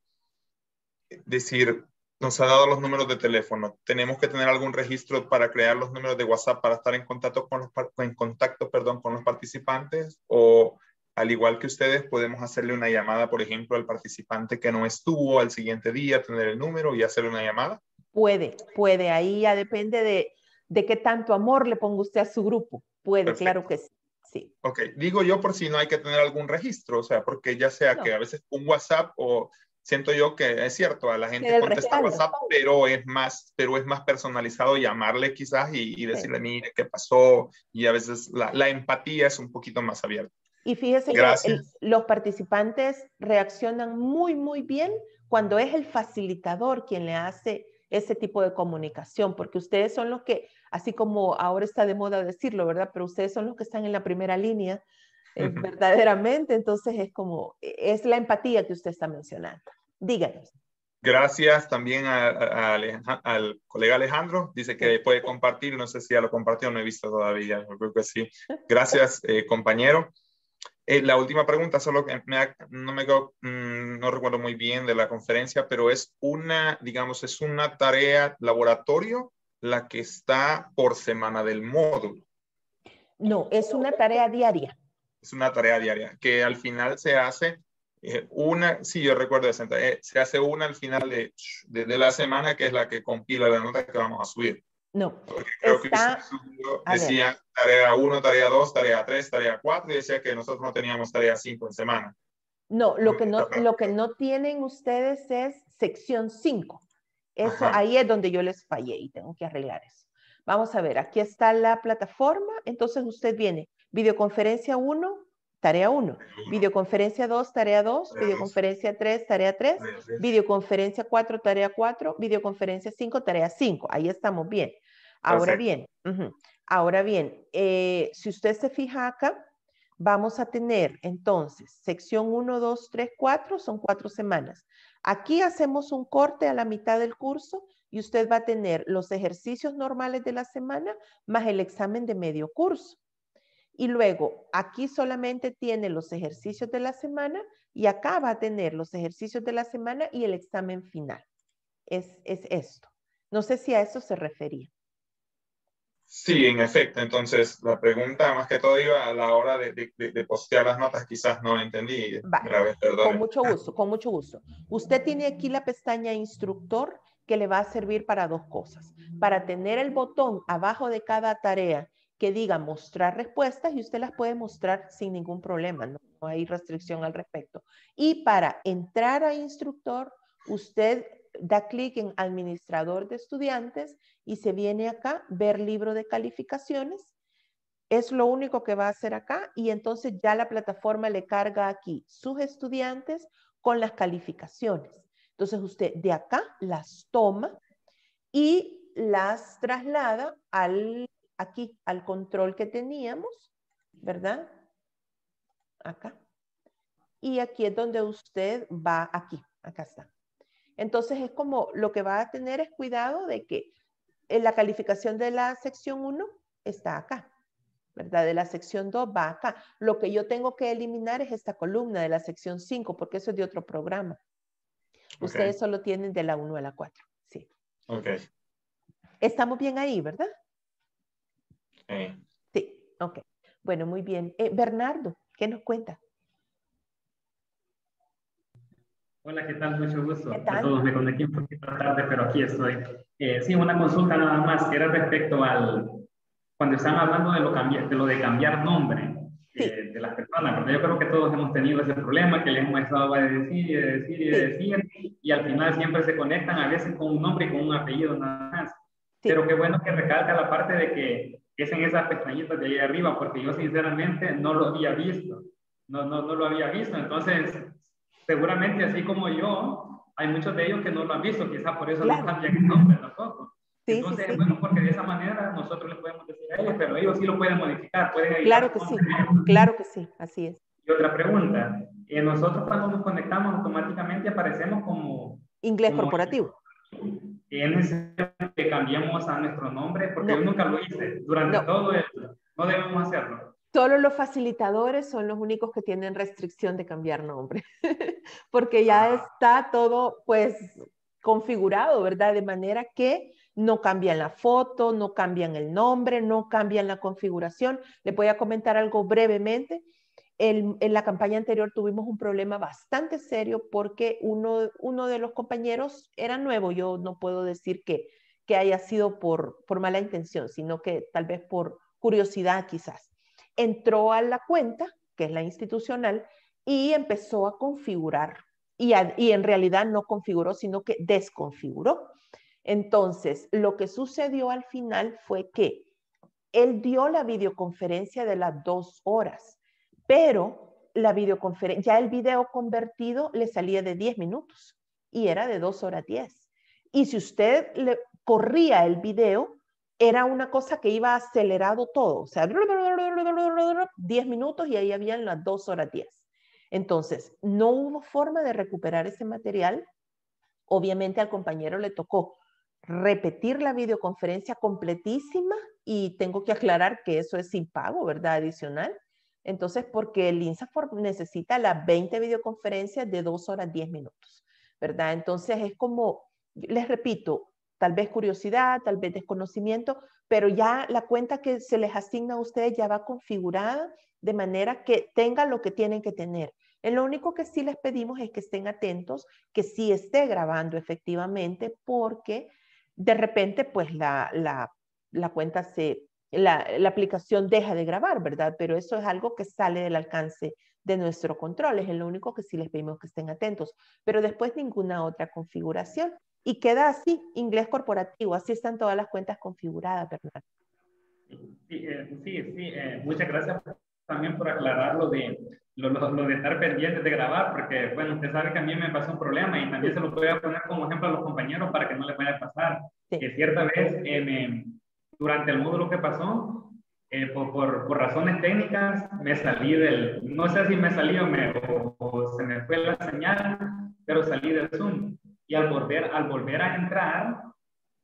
decir, nos ha dado los números de teléfono. Tenemos que tener algún registro para crear los números de WhatsApp para estar en contacto con los, en contacto, perdón, con los participantes o al igual que ustedes podemos hacerle una llamada, por ejemplo, al participante que no estuvo al siguiente día, tener el número y hacerle una llamada. Puede, puede, ahí ya depende de, de qué tanto amor le ponga usted a su grupo. Puede, claro que sí. Ok, digo yo por si no hay que tener algún registro, o sea, porque ya sea que a veces un WhatsApp o siento yo que es cierto, a la gente contesta WhatsApp, pero es más, pero es más personalizado llamarle quizás y, decirle, mira mire, ¿qué pasó? Y a veces la, empatía es un poquito más abierta. Y fíjese que los participantes reaccionan muy, muy bien cuando es el facilitador quien le hace ese tipo de comunicación, porque ustedes son los que, así como ahora está de moda decirlo, ¿verdad? Pero ustedes son los que están en la primera línea eh, verdaderamente. Entonces es como, e, es la empatía que usted está mencionando. Díganos. Gracias también al colega Alejandro. Dice que puede compartir. No sé si ya lo compartió, no he visto todavía. Creo que sí. Gracias, eh, compañero. Eh, la última pregunta, solo que no, me, mm, no recuerdo muy bien de la conferencia, pero es una, digamos, es una tarea laboratorio la que está por semana del módulo. No, es una tarea diaria es una tarea diaria, que al final se hace eh, una, sí, yo recuerdo eh, se hace una al final de, de, la semana, que es la que compila la nota que vamos a subir. No. Está, decía tarea 1, tarea 2, tarea 3, tarea 4, y decía que nosotros no teníamos tarea 5 en semana. No, lo que no, lo que no tienen ustedes es sección 5. Eso ahí es donde yo les fallé y tengo que arreglar eso. Vamos a ver, aquí está la plataforma. Entonces usted viene Videoconferencia 1, tarea 1. Videoconferencia 2, tarea 2. Videoconferencia 3, tarea 3. Videoconferencia 4, tarea 4. Videoconferencia 5, tarea 5. Ahí estamos bien. Ahora bien, ahora bien, eh, si usted se fija acá, vamos a tener entonces sección 1, 2, 3, 4, son cuatro semanas. Aquí hacemos un corte a la mitad del curso y usted va a tener los ejercicios normales de la semana más el examen de medio curso. Y luego, aquí solamente tiene los ejercicios de la semana y acá va a tener los ejercicios de la semana y el examen final. Es, es esto. No sé si a eso se refería. Sí, en efecto. Entonces, la pregunta más que todo iba a la hora de, postear las notas, quizás no la entendí. Con mucho gusto, con mucho gusto. Usted tiene aquí la pestaña instructor que le va a servir para dos cosas. Para tener el botón abajo de cada tarea que diga mostrar respuestas y usted las puede mostrar sin ningún problema, no, hay restricción al respecto. Y para entrar a instructor, usted da clic en administrador de estudiantes y se viene acá, ver libro de calificaciones. Es lo único que va a hacer acá y entonces ya la plataforma le carga aquí sus estudiantes con las calificaciones. Entonces usted de acá las toma y las traslada al aquí al control que teníamos, ¿verdad? Acá. Y aquí es donde usted va aquí, acá está. Entonces es como lo que va a tener es cuidado de que en eh, la calificación de la sección 1 está acá, ¿verdad? De la sección 2 va acá. Lo que yo tengo que eliminar es esta columna de la sección 5 porque eso es de otro programa. Ustedes solo tienen de la 1 a la 4, sí. Ok. Estamos bien ahí, ¿verdad? Eh. Sí. ok. Bueno, muy bien. Eh, Bernardo, ¿qué nos cuenta? Hola, ¿qué tal? Mucho gusto. A todos me conecté un poquito tarde, pero aquí estoy. Eh, sí, una consulta nada más, que era respecto al, cuando están hablando de lo, de, lo de cambiar nombre de las personas, porque yo creo que todos hemos tenido ese problema que les hemos estado a decir y decir y decir, y al final siempre se conectan a veces con un nombre y con un apellido nada más. Pero qué bueno que recalca la parte de que es en esas pestañitas de ahí arriba, porque yo sinceramente no lo había visto, no, no, no lo había visto, entonces seguramente así como yo, hay muchos de ellos que no lo han visto, quizás por eso no cambian el nombre tampoco. Sí, entonces, sí, bueno, porque de esa manera nosotros les podemos decir a ellos, pero ellos sí lo pueden modificar, pueden Claro que sí, claro que sí, así es. Y otra pregunta, eh, nosotros cuando nos conectamos automáticamente aparecemos como... Inglés corporativo es necesario que cambiemos a nuestro nombre porque yo nunca lo hice. Durante todo esto, no debemos hacerlo. Solo los facilitadores son los únicos que tienen restricción de cambiar nombre, porque ya está todo pues configurado, ¿verdad? De manera que no cambian la foto, no cambian el nombre, no cambian la configuración. Le voy a comentar algo brevemente en la campaña anterior tuvimos un problema bastante serio porque uno, de los compañeros era nuevo. Yo no puedo decir que, haya sido por, mala intención, sino que tal vez por curiosidad quizás. Entró a la cuenta, que es la institucional, y empezó a configurar. Y, y en realidad no configuró, sino que desconfiguró. Entonces, lo que sucedió al final fue que él dio la videoconferencia de las dos horas pero la videoconferencia, ya el video convertido le salía de 10 minutos y era de 2 horas 10. Y si usted le corría el video, era una cosa que iba acelerado todo, o sea, 10 minutos y ahí habían las 2 horas 10. Entonces, no hubo forma de recuperar ese material. Obviamente al compañero le tocó repetir la videoconferencia completísima y tengo que aclarar que eso es sin pago, ¿verdad? Adicional. Entonces, porque el INSAFOR necesita las 20 videoconferencias de 2 horas 10 minutos, ¿verdad? Entonces, es como, les repito, tal vez curiosidad, tal vez desconocimiento, pero ya la cuenta que se les asigna a ustedes ya va configurada de manera que tengan lo que tienen que tener. lo único que sí les pedimos es que estén atentos, que sí esté grabando efectivamente, porque de repente, pues la cuenta se la, aplicación deja de grabar, ¿verdad? Pero eso es algo que sale del alcance de nuestro control, es lo único que sí les pedimos que estén atentos, pero después ninguna otra configuración. Y queda así, inglés corporativo, así están todas las cuentas configuradas, Bernardo. Sí, eh, sí, eh, muchas gracias también por aclarar lo de, estar pendientes de grabar, porque, bueno, usted sabe que a mí me pasa un problema y también se lo voy a poner como ejemplo a los compañeros para que no les vaya a pasar. Que cierta vez eh, me durante el módulo que pasó, eh, por, por, por, razones técnicas, me salí del, no sé si me salí o, se me fue la señal, pero salí del Zoom. Y al volver, al volver a entrar,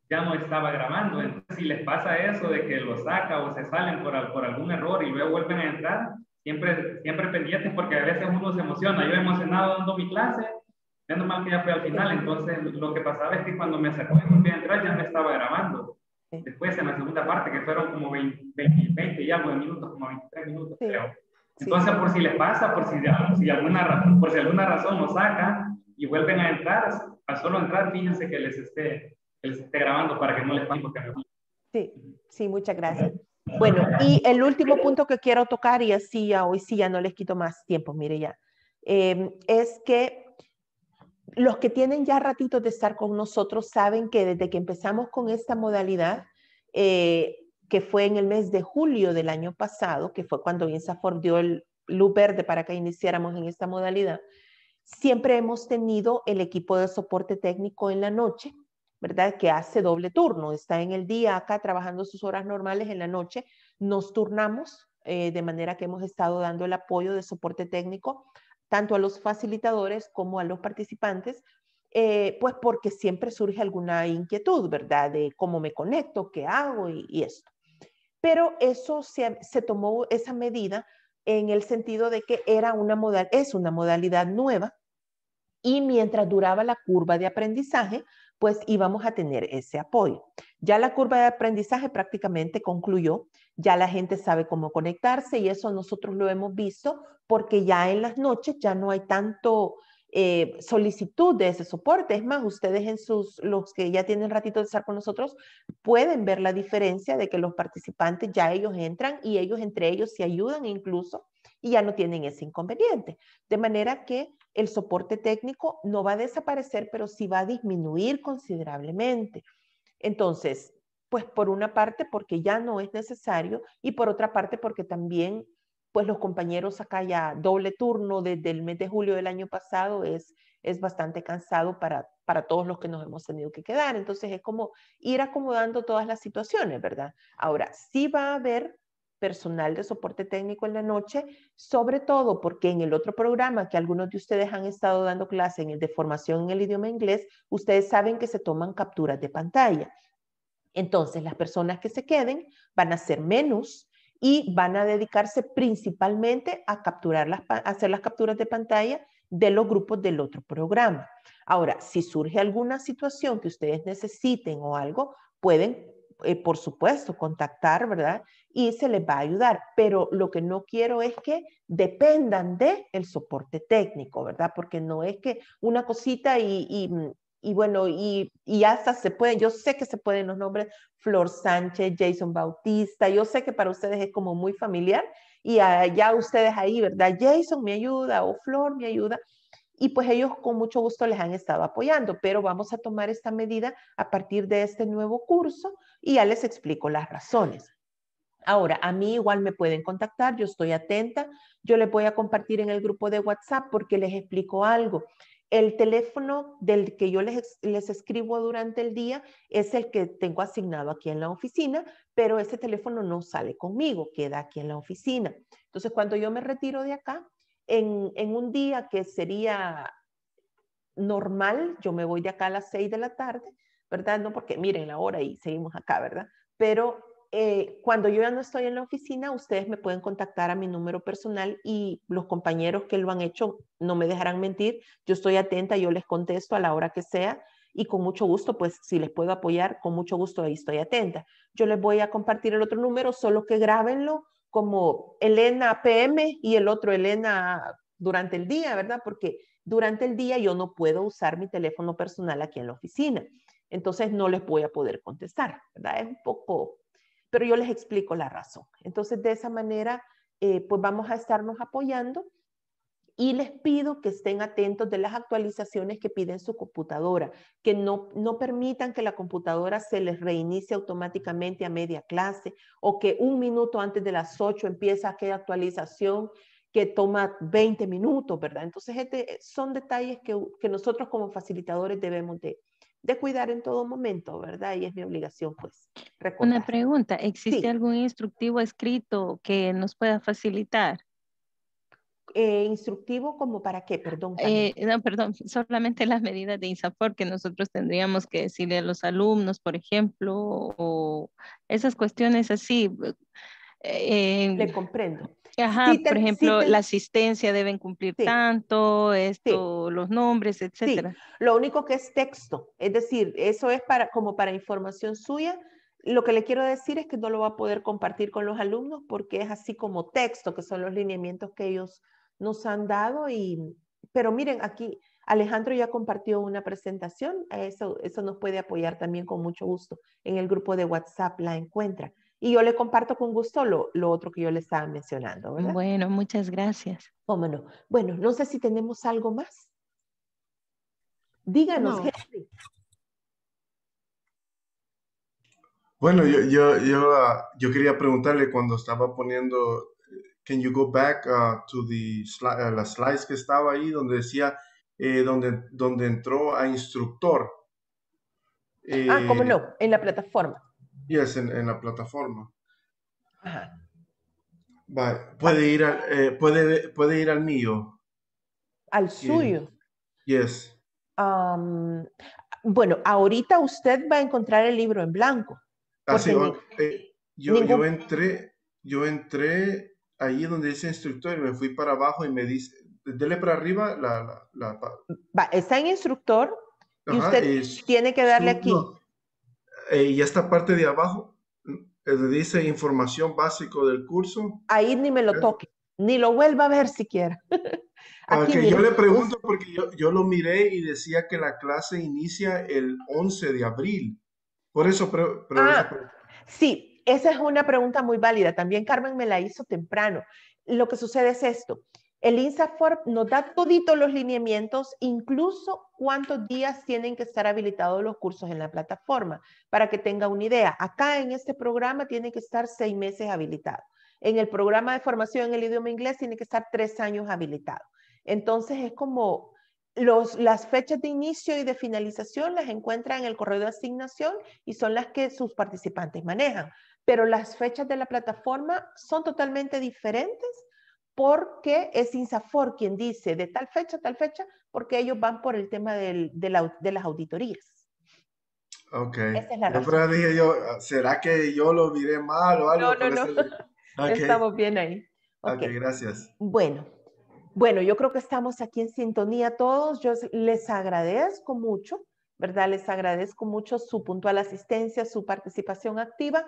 ya no estaba grabando. Entonces, si les pasa eso de que lo saca o se salen por, por algún error y luego vuelven a entrar, siempre, siempre pendientes porque a veces uno se emociona. Yo he emocionado dando mi clase, menos mal que ya fue al final. Entonces, lo que pasaba es que cuando me sacó y volví a entrar, ya me estaba grabando después en la segunda parte, que fueron como 20, 20, 20 y algo de minutos, como 23 minutos, creo. Entonces, por si les pasa, por si, si, alguna, por si alguna razón lo sacan y vuelven a entrar, al solo entrar, fíjense que les esté, que les esté grabando para que no les pase porque me... Sí, sí, muchas gracias. Bueno, y el último punto que quiero tocar, y así ya hoy sí ya no les quito más tiempo, mire ya, eh, es que los que tienen ya ratitos de estar con nosotros saben que desde que empezamos con esta modalidad, eh, que fue en el mes de julio del año pasado, que fue cuando INSAFOR dio el luz verde para que iniciáramos en esta modalidad, siempre hemos tenido el equipo de soporte técnico en la noche, ¿verdad? Que hace doble turno, está en el día acá trabajando sus horas normales, en la noche nos turnamos, eh, de manera que hemos estado dando el apoyo de soporte técnico tanto a los facilitadores como a los participantes, eh, pues porque siempre surge alguna inquietud, ¿verdad? De cómo me conecto, qué hago y, esto. Pero eso se, tomó esa medida en el sentido de que era es una modalidad nueva y mientras duraba la curva de aprendizaje, pues íbamos a tener ese apoyo. Ya la curva de aprendizaje prácticamente concluyó, ya la gente sabe cómo conectarse y eso nosotros lo hemos visto porque ya en las noches ya no hay tanto eh, solicitud de ese soporte. Es más, ustedes en sus, los que ya tienen ratito de estar con nosotros, pueden ver la diferencia de que los participantes ya ellos entran y ellos entre ellos se ayudan incluso y ya no tienen ese inconveniente. De manera que el soporte técnico no va a desaparecer, pero sí va a disminuir considerablemente. Entonces, pues por una parte porque ya no es necesario y por otra parte porque también pues los compañeros acá ya doble turno desde el mes de julio del año pasado es, es bastante cansado para, para todos los que nos hemos tenido que quedar. Entonces es como ir acomodando todas las situaciones, ¿verdad? Ahora, sí va a haber personal de soporte técnico en la noche, sobre todo porque en el otro programa que algunos de ustedes han estado dando clase, en el de formación en el idioma inglés, ustedes saben que se toman capturas de pantalla. Entonces, las personas que se queden van a ser menos y van a dedicarse principalmente a, capturar las, a hacer las capturas de pantalla de los grupos del otro programa. Ahora, si surge alguna situación que ustedes necesiten o algo, pueden eh, por supuesto, contactar, ¿verdad? Y se les va a ayudar, pero lo que no quiero es que dependan de el soporte técnico, ¿verdad? Porque no es que una cosita y, mm, y, bueno, y, y hasta se pueden, yo sé que se pueden los nombres Flor Sánchez, Jason Bautista, yo sé que para ustedes es como muy familiar y allá ustedes ahí, ¿verdad? Jason me ayuda o Flor me ayuda, y pues ellos con mucho gusto les han estado apoyando, pero vamos a tomar esta medida a partir de este nuevo curso y ya les explico las razones. Ahora, a mí igual me pueden contactar, yo estoy atenta, yo les voy a compartir en el grupo de WhatsApp porque les explico algo. El teléfono del que yo les, les escribo durante el día es el que tengo asignado aquí en la oficina, pero ese teléfono no sale conmigo, queda aquí en la oficina. Entonces, cuando yo me retiro de acá, en, un día que sería normal, yo me voy de acá a las 6 de la tarde, ¿verdad? No porque miren la hora y seguimos acá, ¿verdad? Pero eh, cuando yo ya no estoy en la oficina, ustedes me pueden contactar a mi número personal y los compañeros que lo han hecho no me dejarán mentir, yo estoy atenta, yo les contesto a la hora que sea y con mucho gusto, pues si les puedo apoyar, con mucho gusto ahí estoy atenta. Yo les voy a compartir el otro número, solo que grábenlo como Elena PM y el otro Elena durante el día, ¿verdad? Porque durante el día yo no puedo usar mi teléfono personal aquí en la oficina. Entonces no les voy a poder contestar, ¿verdad? Es un poco, pero yo les explico la razón. Entonces de esa manera, eh, pues vamos a estarnos apoyando y les pido que estén atentos de las actualizaciones que piden su computadora, que no, no permitan que la computadora se les reinicie automáticamente a media clase o que un minuto antes de las 8 empieza aquella actualización que toma 20 minutos, ¿verdad? Entonces, este, son detalles que, que, nosotros como facilitadores debemos de, de cuidar en todo momento, ¿verdad? Y es mi obligación, pues. Una pregunta, ¿existe algún instructivo escrito que nos pueda facilitar? Eh, instructivo como para qué, perdón. Eh, no, perdón, solamente las medidas de INSAFOR que nosotros tendríamos que decirle a los alumnos, por ejemplo, o esas cuestiones así. Eh, le comprendo. Ajá, por ejemplo, la asistencia deben cumplir tanto, esto, los nombres, etcétera. Lo único que es texto, es decir, eso es para como para información suya, lo que le quiero decir es que no lo va a poder compartir con los alumnos porque es así como texto, que son los lineamientos que ellos nos han dado y, pero miren, aquí Alejandro ya compartió una presentación, eso, eso nos puede apoyar también con mucho gusto en el grupo de WhatsApp, la encuentra. Y yo le comparto con gusto lo, lo otro que yo le estaba mencionando. Bueno, muchas gracias. Bueno, no sé si tenemos algo más. Díganos, Bueno, yo, yo, yo, ah, yo, quería preguntarle cuando estaba poniendo can you go back uh, to the uh, las slides que estaba ahí donde decía, eh, donde, donde entró a instructor? ah, cómo eh, no, en la plataforma. Yes, en, la plataforma. Vale, puede, ir al, eh, puede, puede ir al mío. Al suyo. Yes. bueno, ahorita usted va a encontrar el libro en blanco. Así, ah, yo entré, yo entré ahí donde dice instructor, me fui para abajo y me dice, dele para arriba la... está en instructor y usted tiene que darle aquí. Eh, y esta parte de abajo, eh, dice información básico del curso. Ahí ni me lo ¿Eh? toque, ni lo vuelva a ver siquiera. yo le pregunto porque yo, lo miré y decía que la clase inicia el 11 de abril. Por eso... Ah, sí, esa es una pregunta muy válida. También Carmen me la hizo temprano. Lo que sucede es esto. El INSAFORP nos da toditos los lineamientos, incluso cuántos días tienen que estar habilitados los cursos en la plataforma, para que tenga una idea. Acá en este programa tiene que estar seis meses habilitado. En el programa de formación en el idioma inglés tiene que estar tres años habilitado. Entonces es como las fechas de inicio y de finalización las encuentra en el correo de asignación y son las que sus participantes manejan pero las fechas de la plataforma son totalmente diferentes porque es INSAFOR quien dice de tal fecha a tal fecha, porque ellos van por el tema de, las auditorías. Ok. Esa es la razón. que dije yo, ¿será que yo lo miré mal o algo? No, no, no. Estamos bien ahí. Okay. ok, gracias. Bueno, bueno, yo creo que estamos aquí en sintonía todos. Yo les agradezco mucho ¿verdad? Les agradezco mucho su puntual asistencia, su participación activa.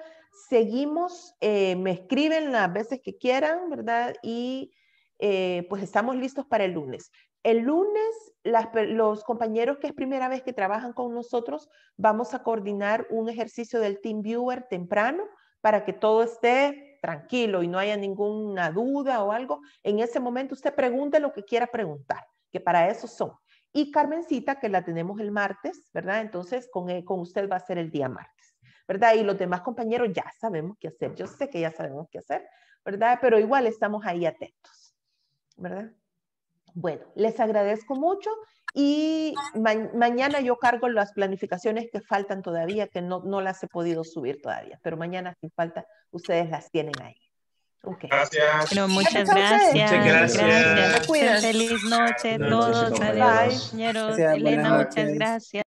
Seguimos, eh, me escriben las veces que quieran, ¿verdad? Y eh, pues estamos listos para el lunes. El lunes, los compañeros que es primera vez que trabajan con nosotros, vamos a coordinar un ejercicio del Team Viewer temprano para que todo esté tranquilo y no haya ninguna duda o algo. En ese momento usted pregunte lo que quiera preguntar, que para eso son. Y Carmencita, que la tenemos el martes, ¿verdad? Entonces, con, eh, con usted va a ser el día martes, ¿verdad? Y los demás compañeros ya sabemos qué hacer. Yo sé que ya sabemos qué hacer, ¿verdad? Pero igual estamos ahí atentos, ¿verdad? Bueno, les agradezco mucho y mañana yo cargo las planificaciones que faltan todavía, que no, no las he podido subir todavía, pero mañana sin falta ustedes las tienen ahí. Gracias. muchas gracias. Muchas gracias. Feliz noche a todos. Adiós, compañeros. Elena, muchas gracias.